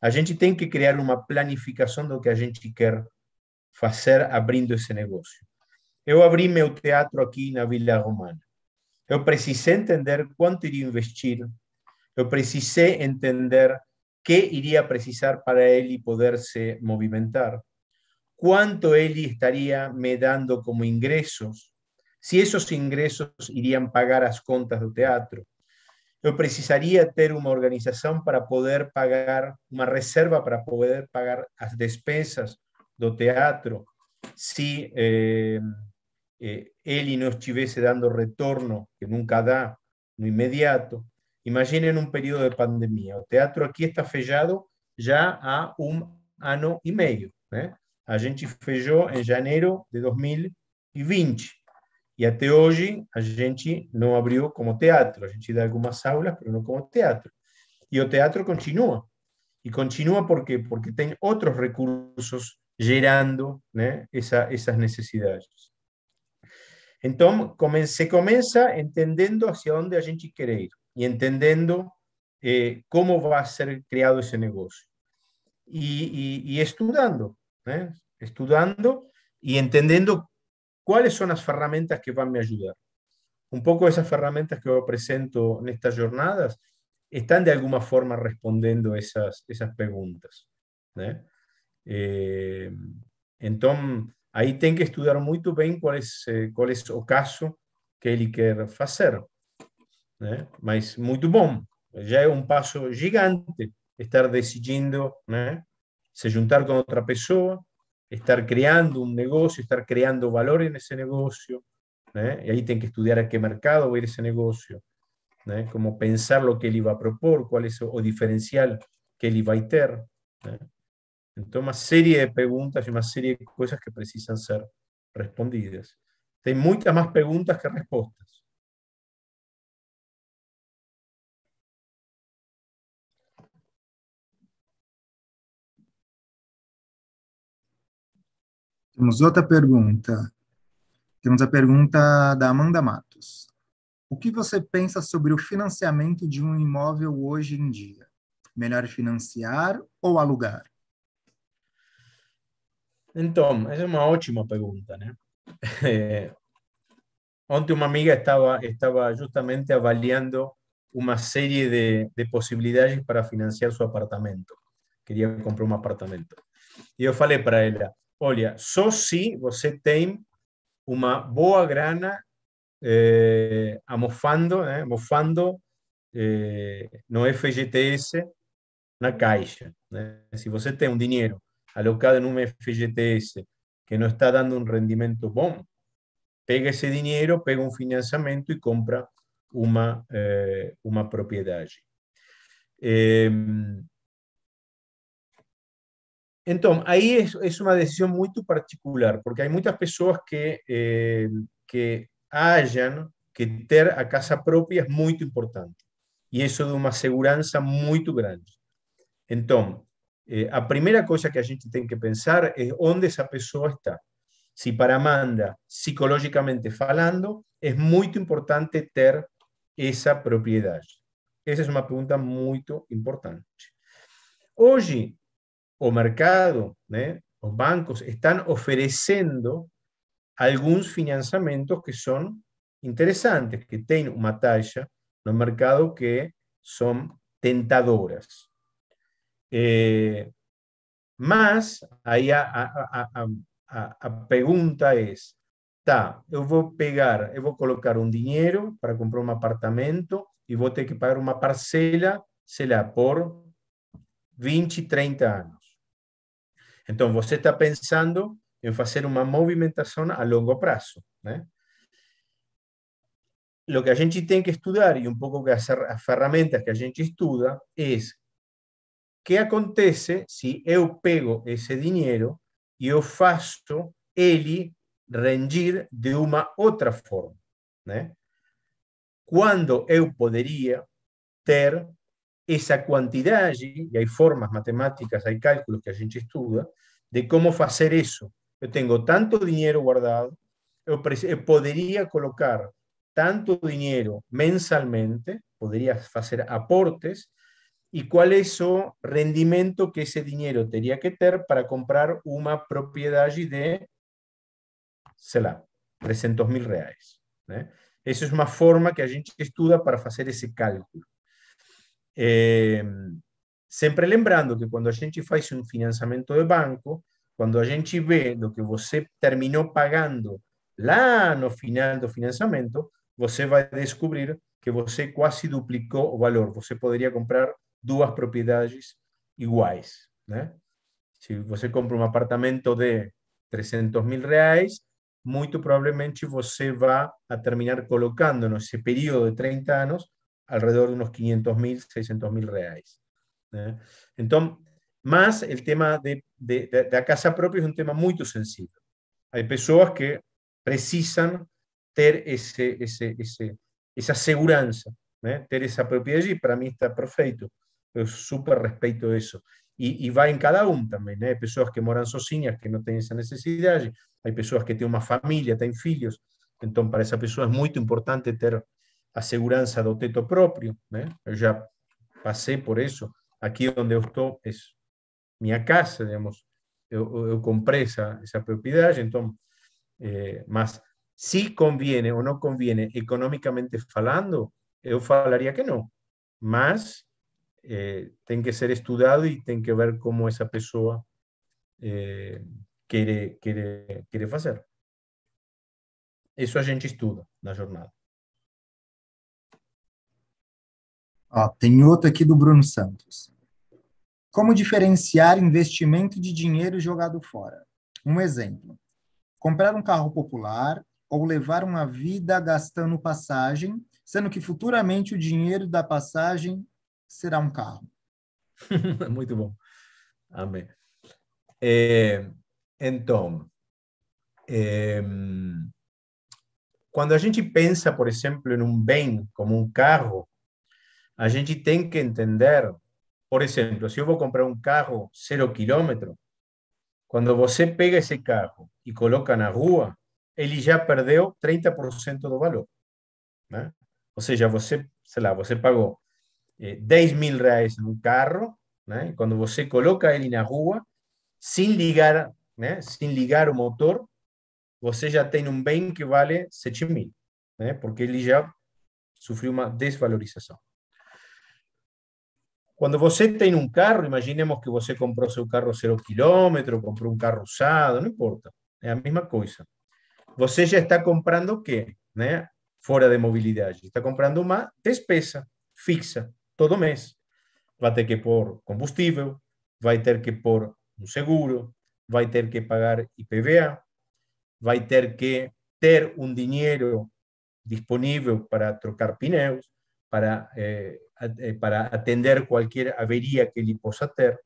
A gente tiene que una planificación de lo que a gente quer hacer abrindo ese negocio. Eu abri meu teatro aqui na Vila Romana. Eu precisei entender quanto iria investir, eu precisei entender que iria precisar para él y poderse movimentar, Cuánto él estaria me dando como Si esos ingresos irían a pagar las contas del teatro, yo precisaría tener una organización para poder pagar una reserva para poder pagar las despesas del teatro si eh, eh, él eh, estuviese dando retorno que nunca da, no inmediato. Imaginen un periodo de pandemia. El teatro aquí está fechado ya a un año y medio. A gente enero en enero de 2020. Y hasta hoy a gente no abrió como teatro. A gente da algunas aulas, pero no como teatro. Y el teatro continúa. y continúa por Porque tiene otros recursos generando esas necesidades. Entonces, se comienza entendiendo hacia dónde a gente quiere ir Y entendiendo eh, cómo va a ser creado ese negocio. Y estudiando. Estudiando y entendiendo... ¿Cuáles son las herramientas que van a me Un poco de esas herramientas que presento en estas jornadas están de alguna forma respondiendo esas esas preguntas. ¿eh? Eh, Entonces, ahí ten que estudiar muy bien cuál es el eh, caso que él quiere hacer. Pero Mas muito bom, Ya es un paso gigante estar decidiendo se juntar con otra persona estar creando un negocio, estar creando valor en ese negocio, ¿eh? y ahí tienen que estudiar a qué mercado va a ir ese negocio, ¿eh? Cómo pensar lo que él iba a propor, cuál es, o diferencial que él iba a tener, ¿eh? Entonces, una serie de preguntas y una serie de cosas que precisan ser respondidas. Hay muchas más preguntas que respuestas. Temos outra pergunta. Temos a pergunta da Amanda Matos. O que você pensa sobre o financiamento de um imóvel hoje em dia? Melhor financiar ou alugar? Então, essa é uma ótima pergunta, né? É, ontem uma amiga estava estava justamente avaliando uma série de, de possibilidades para financiar seu apartamento. Queria comprar um apartamento. E eu falei para ela, Olha, só se você tem uma boa grana eh, amofando, né? amofando eh, no é FGTS na caixa. Né? Se você tem um dinheiro alocado num FGTS que não está dando um rendimento bom, pega esse dinheiro, pega um financiamento e compra uma, é, uma propriedade. Entonces, ahí es es una decisión muy particular, porque hay muchas personas que, eh, que tener que a casa propia, es muy importante. Y eso de una seguridad muy grande. Entonces, eh, la primera cosa que a gente tiene que pensar es dónde esa persona está. Si para Amanda, psicológicamente hablando, es muy importante tener esa propiedad. Esa es una pregunta muy importante. Hoy, o mercado, ¿eh? los bancos, están ofreciendo algunos financiamientos que son interesantes, que tienen una talla, en el mercado que son tentadoras. Eh, más ahí aí a, a, a, a voy a tá, pegar, colocar un dinero para comprar un apartamento y voy a tener que pagar una parcela, se la por 20, 30 años. Entonces, você está pensando en hacer una movimentación a longo plazo. ¿eh? Lo que a gente tiene que estudiar, y un poco que herramientas ferramentas que a gente estuda es que acontece si eu pego ese dinheiro y eu faço ele rendir de uma outra forma, né? ¿eh? Quando eu poderia ter esa cantidad allí, y hay formas matemáticas, hay cálculos que a gente estuda, de cómo hacer eso. Yo tengo tanto dinero guardado, eh, podría colocar tanto dinero mensalmente, podría hacer aportes, y cuál es el rendimiento que ese dinero tendría que tener para comprar una propiedad de, se la 300 mil reales ¿eh? eso es una forma que a gente estuda para hacer ese cálculo. É, sempre lembrando que quando a gente faz um financiamento de banco, quando a gente vê do que você terminou pagando lá no final do financiamento, você vai descobrir que você quase duplicou o valor. Você poderia comprar duas propriedades iguais, né? Se você compra um apartamento de 300 mil reais, muito provavelmente você vai terminar colocando nesse período de 30 anos alrededor de unos mil, 600.000 mil ¿eh? Entonces, más el tema de, la casa propia es un tema muy sencillo. Hay personas que precisan tener ese, esa seguridad, tener esa propiedad y para mí está perfecto. Yo súper respeto eso. Y, va en cada uno también. Hay personas que moran sozinhas, que no tienen esa necesidad. Hay personas que tienen una familia, tienen hijos. Entonces, para esa persona es muy importante tener aseguranza do teto propio. ¿eh? Yo ya pasé por eso. Aquí donde estoy es mi casa, digamos. Yo eh, eu esa propiedad. entonces propriedade, eh, conviene o no conviene económicamente falando, yo falaria que no. Mas tiene que ser estudiado y tiene que ver cómo esa persona quiere quiere Eso quer fazer. Isso a gente estuda la jornada. Ó, tem outro aqui do Bruno Santos. Como diferenciar investimento de dinheiro jogado fora? Um exemplo: comprar um carro popular ou levar uma vida gastando passagem, sendo que futuramente o dinheiro da passagem será um carro. É muito bom. Amém. É, então, é, quando a gente pensa, por exemplo, em um bem como um carro, a gente tem que entender, por exemplo, se eu vou comprar un carro 0 quilômetro, cuando você pega ese carro e coloca na rua, ele já perdeu 30% do valor. O Ou seja, você, sei lá, você pagou 10 mil reais un carro, cuando quando você coloca ele na rua, sin ligar, né? ligar o motor, você ya tem un bem que vale 7 mil, porque ele ya sofreu uma desvalorización. Cuando usted tiene un carro, imaginemos que usted compró su carro cero kilómetros, compró un carro usado, no importa, es la misma cosa. ¿Usted ya está comprando qué? Fuera de movilidad, está comprando una despesa fixa todo mes. Va a tener que combustible, va a tener que por un seguro, va a tener que pagar IPVA, va a tener que tener un dinero disponible para trocar pneus, para, eh, eh, para atender cualquier avería que él pueda tener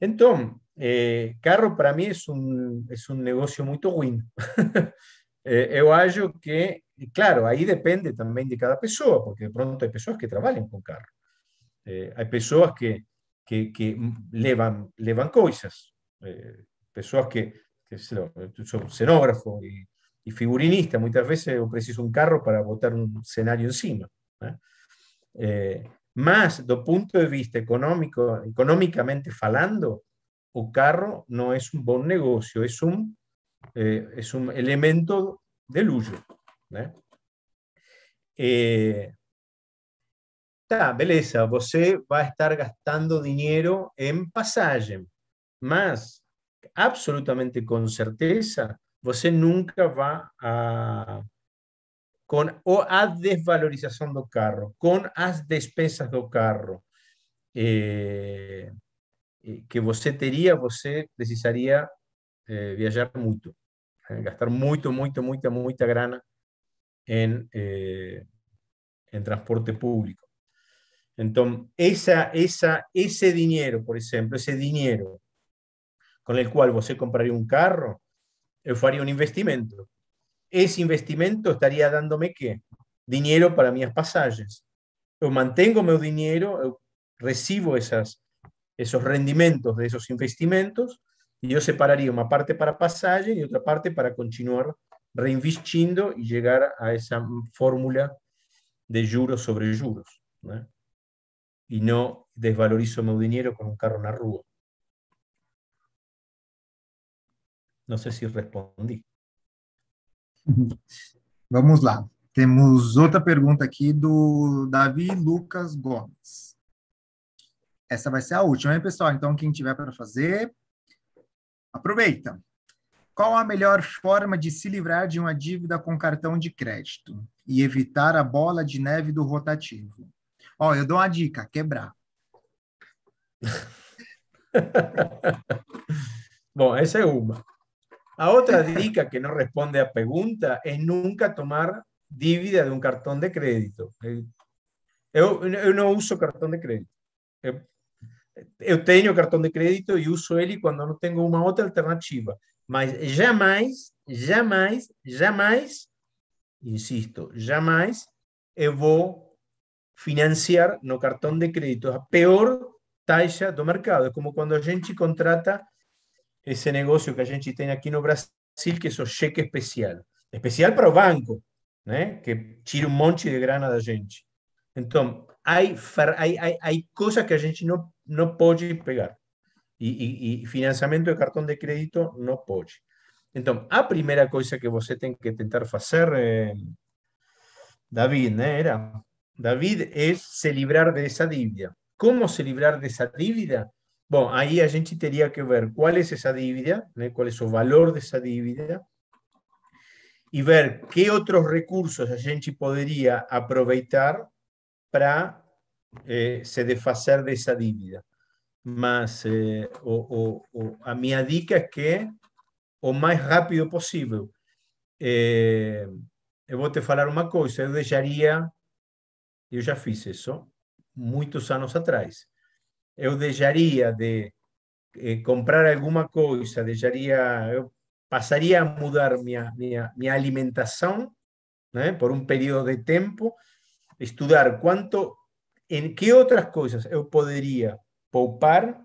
entonces eh, carro para mí es un, es un negocio muy win yo creo que, claro, ahí depende también de cada persona porque de pronto hay personas que trabajan con carro. hay personas que, que, que levan, cosas, eh, que, que son escenógrafos y figurinistas figurinista, muchas veces yo preciso un carro para botar un escenario encima. ¿eh? Eh, más Eh, do punto de vista económico, económicamente falando, o carro no es un buen negocio, es un, eh, es un elemento de lujo. está Eh, tá, va a a estar gastando dinero en pasaje, más absolutamente con certeza, você nunca va a o a desvalorización do carro, con as despesas do carro eh, eh, que usted teria, você precisaria eh, viajar mucho, gastar mucho mucho mucho muita grana en en transporte público. Entonces, essa, essa, esse dinheiro, por ejemplo, ese dinero con el cual usted compraría un carro, eu faria um investimento ese investimento estaría dándome qué? Dinero para mis pasajes. Yo mantengo mi dinero, eh, recibo esas, esos rendimientos de esos investimentos y yo separaría una parte para pasaje y otra parte para continuar reinvestiendo y llegar a esa fórmula de juros sobre juros. Y no desvalorizo mi dinero con un carro en la rúa. No sé si respondí. Vamos lá. Temos outra pergunta aqui do Davi Lucas Gomes. Essa vai ser a última, hein, pessoal? Então, quem tiver para fazer, aproveita. Qual a melhor forma de se livrar de uma dívida com cartão de crédito e evitar a bola de neve do rotativo? Ó, eu dou uma dica: quebrar. Bom, essa é uma. A otra dica que no responde a pregunta es nunca tomar dívida de un cartón de crédito. Eh, yo no uso cartón de crédito. Eh, eh, yo tengo cartón de crédito y uso él cuando no tengo una otra alternativa. Mas jamás, jamás, jamás, insisto, jamás voy a financiar no cartón de crédito la peor taxa del mercado. Es como cuando a gente contrata esse negócio que a gente tem aqui no Brasil, que é o cheque especial. Especial para o banco, né? que tira um monte de grana da gente. Então, há, há, há coisas que a gente não, não pode pegar. E, e, e financiamento de cartão de crédito não pode. Então, a primeira coisa que você tem que tentar fazer, é... Eh, David, né? Era David, é se livrar dessa dívida. Como se livrar dessa dívida? Bom, aí a gente teria que ver qual é essa dívida, né? qual é o valor dessa dívida, e ver que outros recursos a gente poderia aproveitar para eh, se desfazer dessa dívida. Mas eh, o, o, a minha dica é que o mais rápido possível. Eh, eu vou te falar uma coisa, eu deixaria, eu já fiz isso muitos anos atrás eu deixaria de eh, comprar alguma coisa, deixaria, eu passaria a mudar minha, minha, minha alimentação né, por um período de tempo, estudar quanto, em que outras coisas eu poderia poupar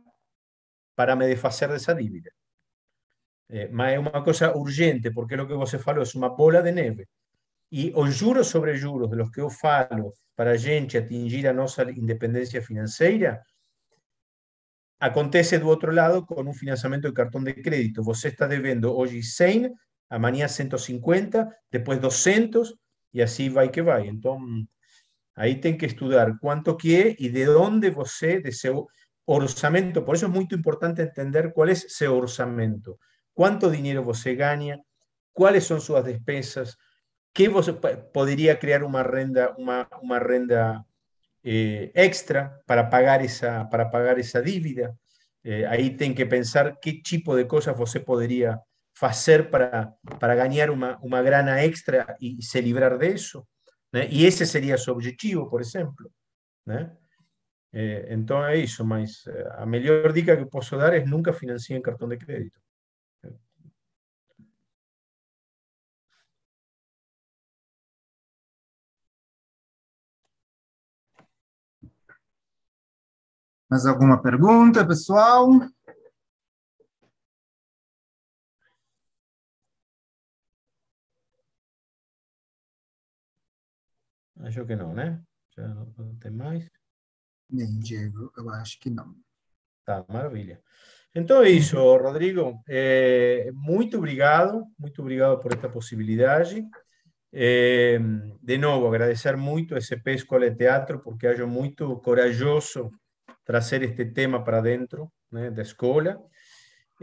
para me desfazer dessa dívida. Eh, mas é uma coisa urgente, porque o que você falou é uma bola de neve. E os juros sobre juros de los que eu falo para a gente atingir a nossa independência financeira Acontece de otro lado con un financiamiento de cartón de crédito. Usted está debiendo hoy 100, mañana 150, después 200 así va y que va. Entonces, ahí tienen que estudiar cuánto quiere y de dónde vos de su por eso es muy importante entender cuál es su orzamento. ¿Cuánto dinero vos gana? ¿Cuáles son sus despesas, ¿Qué vos podría crear una renda, una una renda eh, extra para pagar esa, para pagar esa dívida. Eh, ahí tienen que pensar qué tipo de cosas usted podría hacer para, para una una grana extra y se librar de eso y ese sería su objetivo, por ejemplo eh, entonces eso, pero la más. dica que puedo dar es nunca en cartón de crédito. Mais alguma pergunta, pessoal? Acho que não, né? Já não tem mais. nem Diego, eu acho que não. Tá, maravilha. Então é isso, Rodrigo. É, muito obrigado, muito obrigado por esta possibilidade. É, de novo, agradecer muito a Escola de Teatro, porque acho muito corajoso traer este tema para dentro de la escuela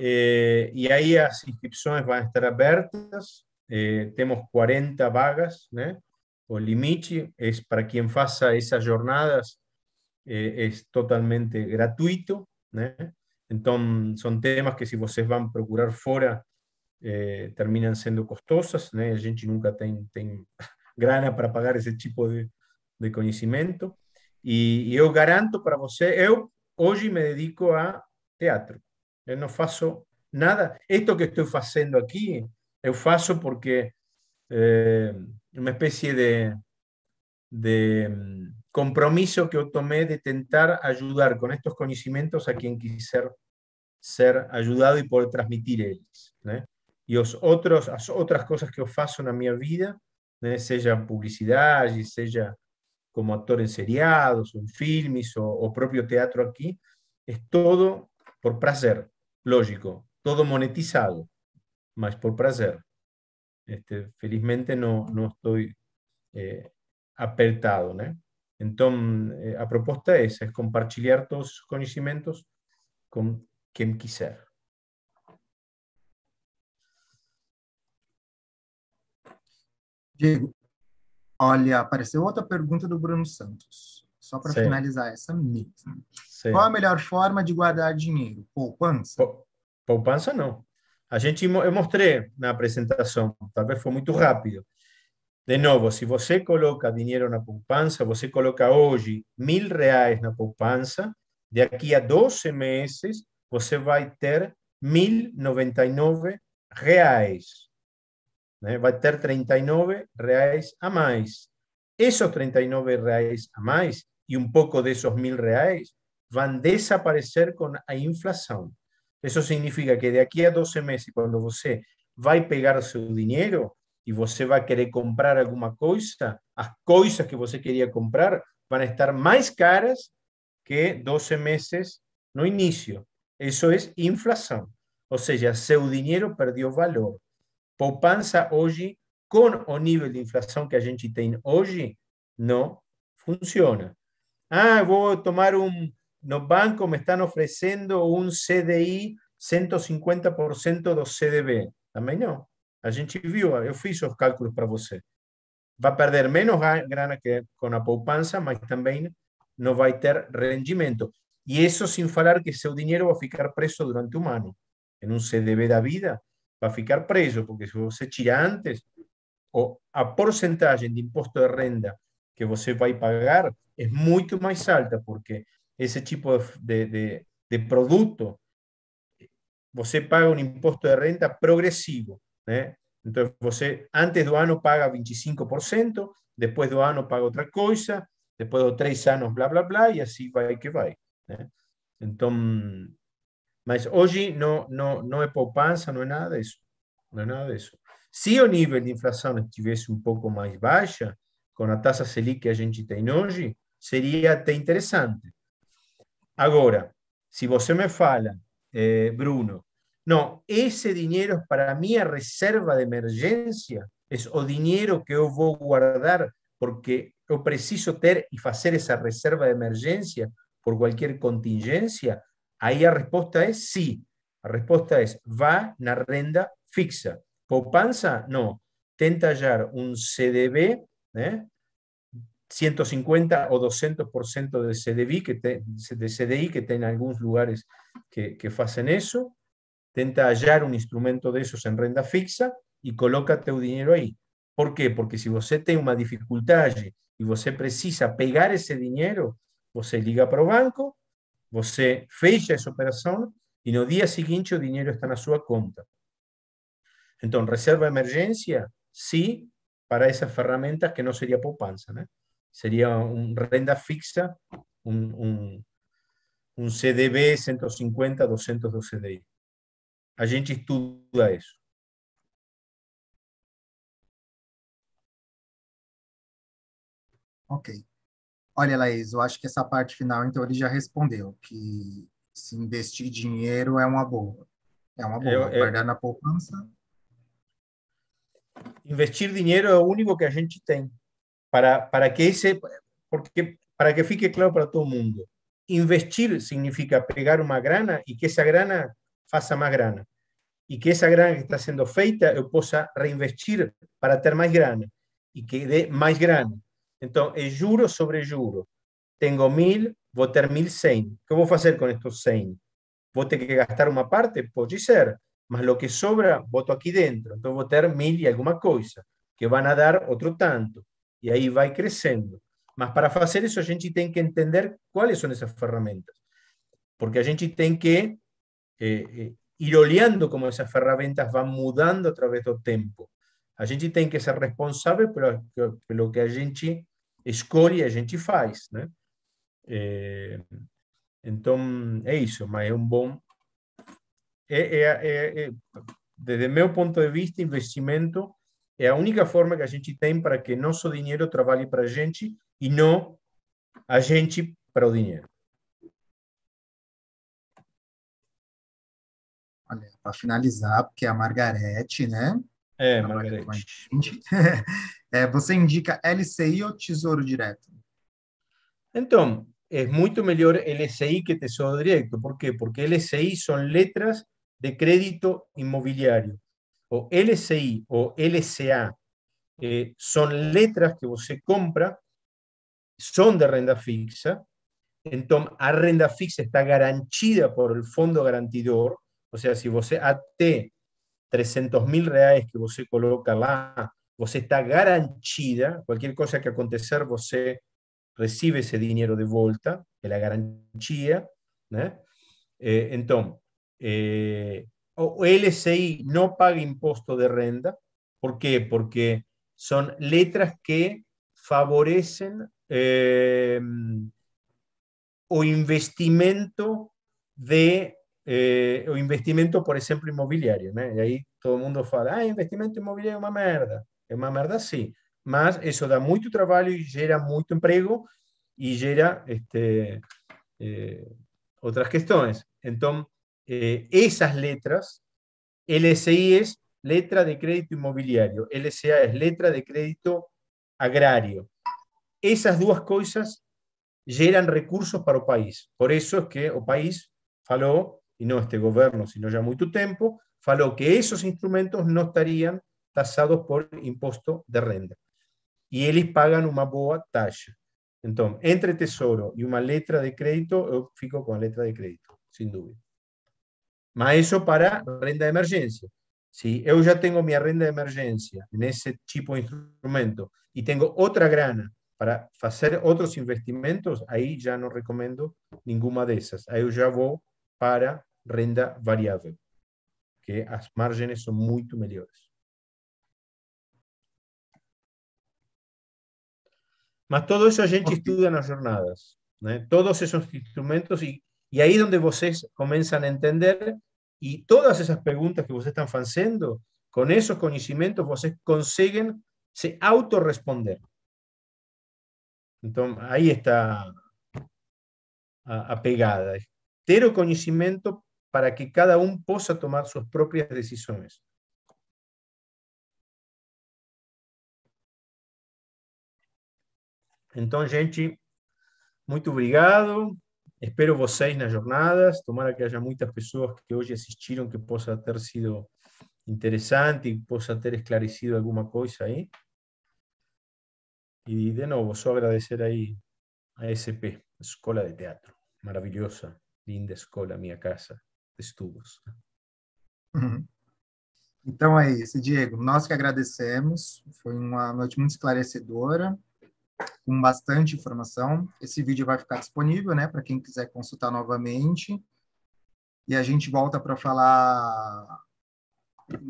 Eh, ahí las inscripciones van a estar abiertas eh, tenemos 40 vagas, o limite para quien faça esas jornadas, eh, es totalmente gratuito, entonces son temas que si ustedes van a procurar fuera, eh, terminan siendo costosas, né? gente nunca tiene tem grana para pagar ese tipo de, de y yo garanto para você, yo hoy me dedico a teatro. yo no faço nada. Esto que estoy haciendo aquí, eu faço porque es eh, una especie de, de mm, que yo tomé de tentar ayudar con estos conocimientos a quien quisiera ser ayudado y poder transmitir ellos. Y E os outros, otras cosas que eu en na mi vida, sea publicidad, publicidade, seja como actor en seriados, en filmes o, o, propio teatro aquí, es todo por placer, lógico, todo monetizado, más por placer. Este, felizmente no, no estoy eh, apretado. ¿no? Entonces, eh, a propuesta esa, es compartir todos esos conocimientos con quien quiser. Diego, Olha, apareceu outra pergunta do Bruno Santos. Só para finalizar essa mesma. Qual a melhor forma de guardar dinheiro? Poupança? Poupança não. A gente eu mostrei na apresentação, talvez foi muito rápido. De novo, se você coloca dinheiro na poupança, você coloca hoje mil reais na poupança, daqui a 12 meses você vai ter 1.099 reais. ¿eh? Va a ter 39 reais a mais. Esos 39 reais a más y un poco de esos mil reais van a desaparecer con la inflación. Eso significa que de aquí a 12 meses, cuando usted va a pegar su dinero y usted va a querer comprar alguna cosa, las cosas que usted quería comprar van a estar más caras que 12 meses no inicio. Eso es inflación. O sea, su dinero perdió valor poupança hoy, con el nivel de inflación que a gente tem hoje, não funciona. Ah, a tomar um. los banco me están ofreciendo un CDI 150% do CDB. También no. A gente viu, eu fiz os cálculos para Va a perder menos grana que com a poupança, mas também va a ter rendimiento. Y e eso sin falar que dinero va a ficar preso durante un um año. En em un um CDB da vida, va ficar preso, porque si usted tira antes, o a porcentaje de impuesto de renta que va a pagar es mucho más alta, porque ese tipo de, de, de paga un impuesto de renta progresivo. ¿eh? Entonces, Então antes del año paga 25%, después del año paga otra cosa, después de años bla bla, bla, y así va y que va ¿eh? entonces mas hoy no não, não é poupança, não é nada eso, Não é nada disso. Se o nível de inflación estivesse un poco más baixa, con la tasa Selic que a gente tem hoje, seria até interessante. Agora, se você me fala, eh, Bruno Bruno, ese dinero es para minha reserva de emergencia, es o dinero que voy a guardar porque eu preciso ter y hacer esa reserva de emergencia por cualquier contingencia, Ahí la respuesta es sí. La respuesta es va la renda fixa. Poupanza, no. Tenta hallar un CDB, 150 ¿eh? o 200% de CDI, que te, de CDI que en algunos lugares que, que hacen eso. Tenta hallar un instrumento de esos en renda fixa y colócate tu dinero ahí. Por qué? Porque si usted tiene una dificultad y você precisa pegar ese dinero, usted liga para banco, Você fecha essa operação e no dia seguinte o dinheiro está na sua conta. Então, reserva emergência, sim, para essa ferramenta que não seria poupança, né? Seria uma renda fixa, um, um, um CDB 150, 200 do CDI. A gente estuda isso. Ok. Olha, Laís, eu acho que essa parte final, então, ele já respondeu que se investir dinheiro é uma boa. É uma boa, eu, eu... guardar na poupança. Investir dinheiro é o único que a gente tem. Para, para que esse, porque para que fique claro para todo mundo, investir significa pegar uma grana e que essa grana faça mais grana. E que essa grana que está sendo feita eu possa reinvestir para ter mais grana. E que dê mais grana então, é juro sobre juro. Tenho mil, vou ter mil cem. O que eu vou fazer com estes cem? Vou ter que gastar uma parte? Pode ser. Mas o que sobra, boto aqui dentro. Então, vou ter mil e alguma coisa, que a dar outro tanto. E aí vai crescendo. Mas para fazer isso, a gente tem que entender quais são essas ferramentas. Porque a gente tem que eh, eh ir olhando como essas ferramentas vão mudando através do tempo. A gente tem que ser responsável pelo, pelo que a gente escolhe a gente faz, né? É, então é isso, mas é um bom é, é, é, é, desde meu ponto de vista, investimento é a única forma que a gente tem para que nosso dinheiro trabalhe para a gente e não a gente para o dinheiro. Olha, para finalizar, porque é a Margarete, né? É, tá Margarete. É, indica LCI o Tesoro Directo? Entonces, es mucho mejor LCI que Tesoro Directo. Por qué? Porque LCI son letras de crédito inmobiliario. O LCI o LCA son letras que você compra, son de renda fixa, Entonces, la renta fixa está garantida por el fondo garantidor, o sea, si você até 300 mil reais que você coloca lá você está garantida, cualquier cosa que acontecer, você recibe ese dinero de vuelta, de la garantía, eh, entonces Entonces, eh, o LCI no paga impuesto de renda, por qué? Porque son letras que favorecen eh, o investimento de o investimento, por ejemplo, inmobiliario. Y ahí todo el mundo fala, ah, investimento inmobiliario es una mierda. Es más merda sí, Mas eso da mucho trabajo y gera mucho empleo y gera este, eh, Entonces, eh, esas letras, LSI es letra de crédito inmobiliario, lsa es letra de crédito agrario, esas dos cosas generan recursos para el país. Por eso es que el país falou, y no este gobierno, sino ya mucho tiempo tiempo, falou que esos instrumentos no estarían tasados por impuesto de renta Y ellos pagan una boa tasa. Entonces, entre tesoro y una letra de crédito, yo fico con la letra de crédito, sin duda. Mas eso para renta de emergencia. Si yo ya tengo mi renta de emergencia en ese tipo de instrumento y tengo otra grana para hacer otros investimentos, ahí ya no recomiendo ninguna de esas. Yo ya voy para renta variable, que las márgenes son mucho mejores. Mas todo eso a gente en las jornadas. ¿eh? Todos esos instrumentos y, ahí es donde ustedes comienzan a entender y todas esas preguntas que ustedes están haciendo, con esos conocimientos ustedes consiguen se autorresponder. Entonces, ahí está apegada, entero conocimiento para que cada uno pueda tomar sus propias decisiones. Então, gente, muito obrigado. Espero vocês nas jornadas. Tomara que haja muitas pessoas que hoje assistiram que possa ter sido interessante e possa ter esclarecido alguma coisa aí. E, de novo, só agradecer aí a SP, Escola de Teatro. Maravilhosa, linda escola, minha casa de estudos. Uhum. Então é isso, Diego. Nós que agradecemos. Foi uma noite muito esclarecedora com bastante informação. Esse vídeo vai ficar disponível, né, para quem quiser consultar novamente. E a gente volta para falar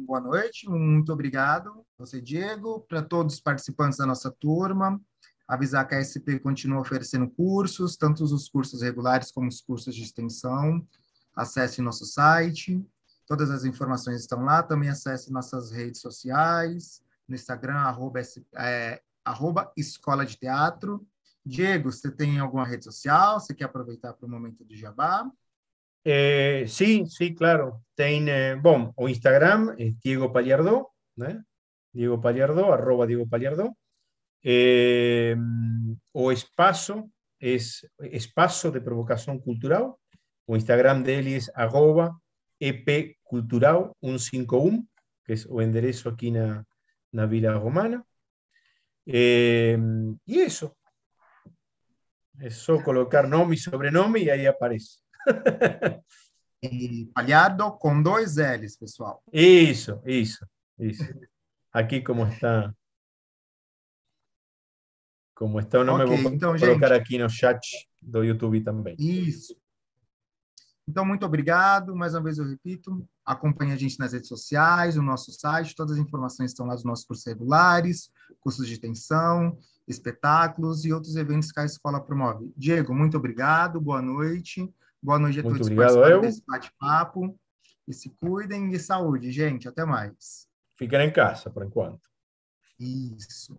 boa noite, muito obrigado, você, Diego, para todos os participantes da nossa turma. Avisar que a SP continua oferecendo cursos, tanto os cursos regulares como os cursos de extensão. Acesse nosso site, todas as informações estão lá. Também acesse nossas redes sociais, no Instagram, arroba, é, arroba Escola de Teatro. Diego, você tem alguma rede social? Você quer aproveitar para o momento do jabá? É, sim, sim, claro. Tem, eh, bom, o Instagram é Diego Palhardo, né? Diego Palhardo, arroba Diego Palhardo. É, eh, o espaço é Espaço de Provocação Cultural. O Instagram dele é arroba epcultural151, que é o endereço aqui na, na Vila Romana. Eh, y eso. Eso, colocar nome e sobrenome e aí aparece. e Palhardo com dois L's, pessoal. Isso, isso, isso. Aqui como está. Como está o nome, okay, vou então, colocar gente... aqui no chat do YouTube também. Isso. Então, muito obrigado. Mais uma vez eu repito. Acompanhe a gente nas redes sociais, no nosso site, todas as informações estão lá nos nossos cursos regulares, cursos de extensão, espetáculos e outros eventos que a escola promove. Diego, muito obrigado, boa noite. Boa noite a todos que participaram desse bate-papo. E se cuidem e saúde, gente. Até mais. Fiquem em casa, por enquanto. Isso.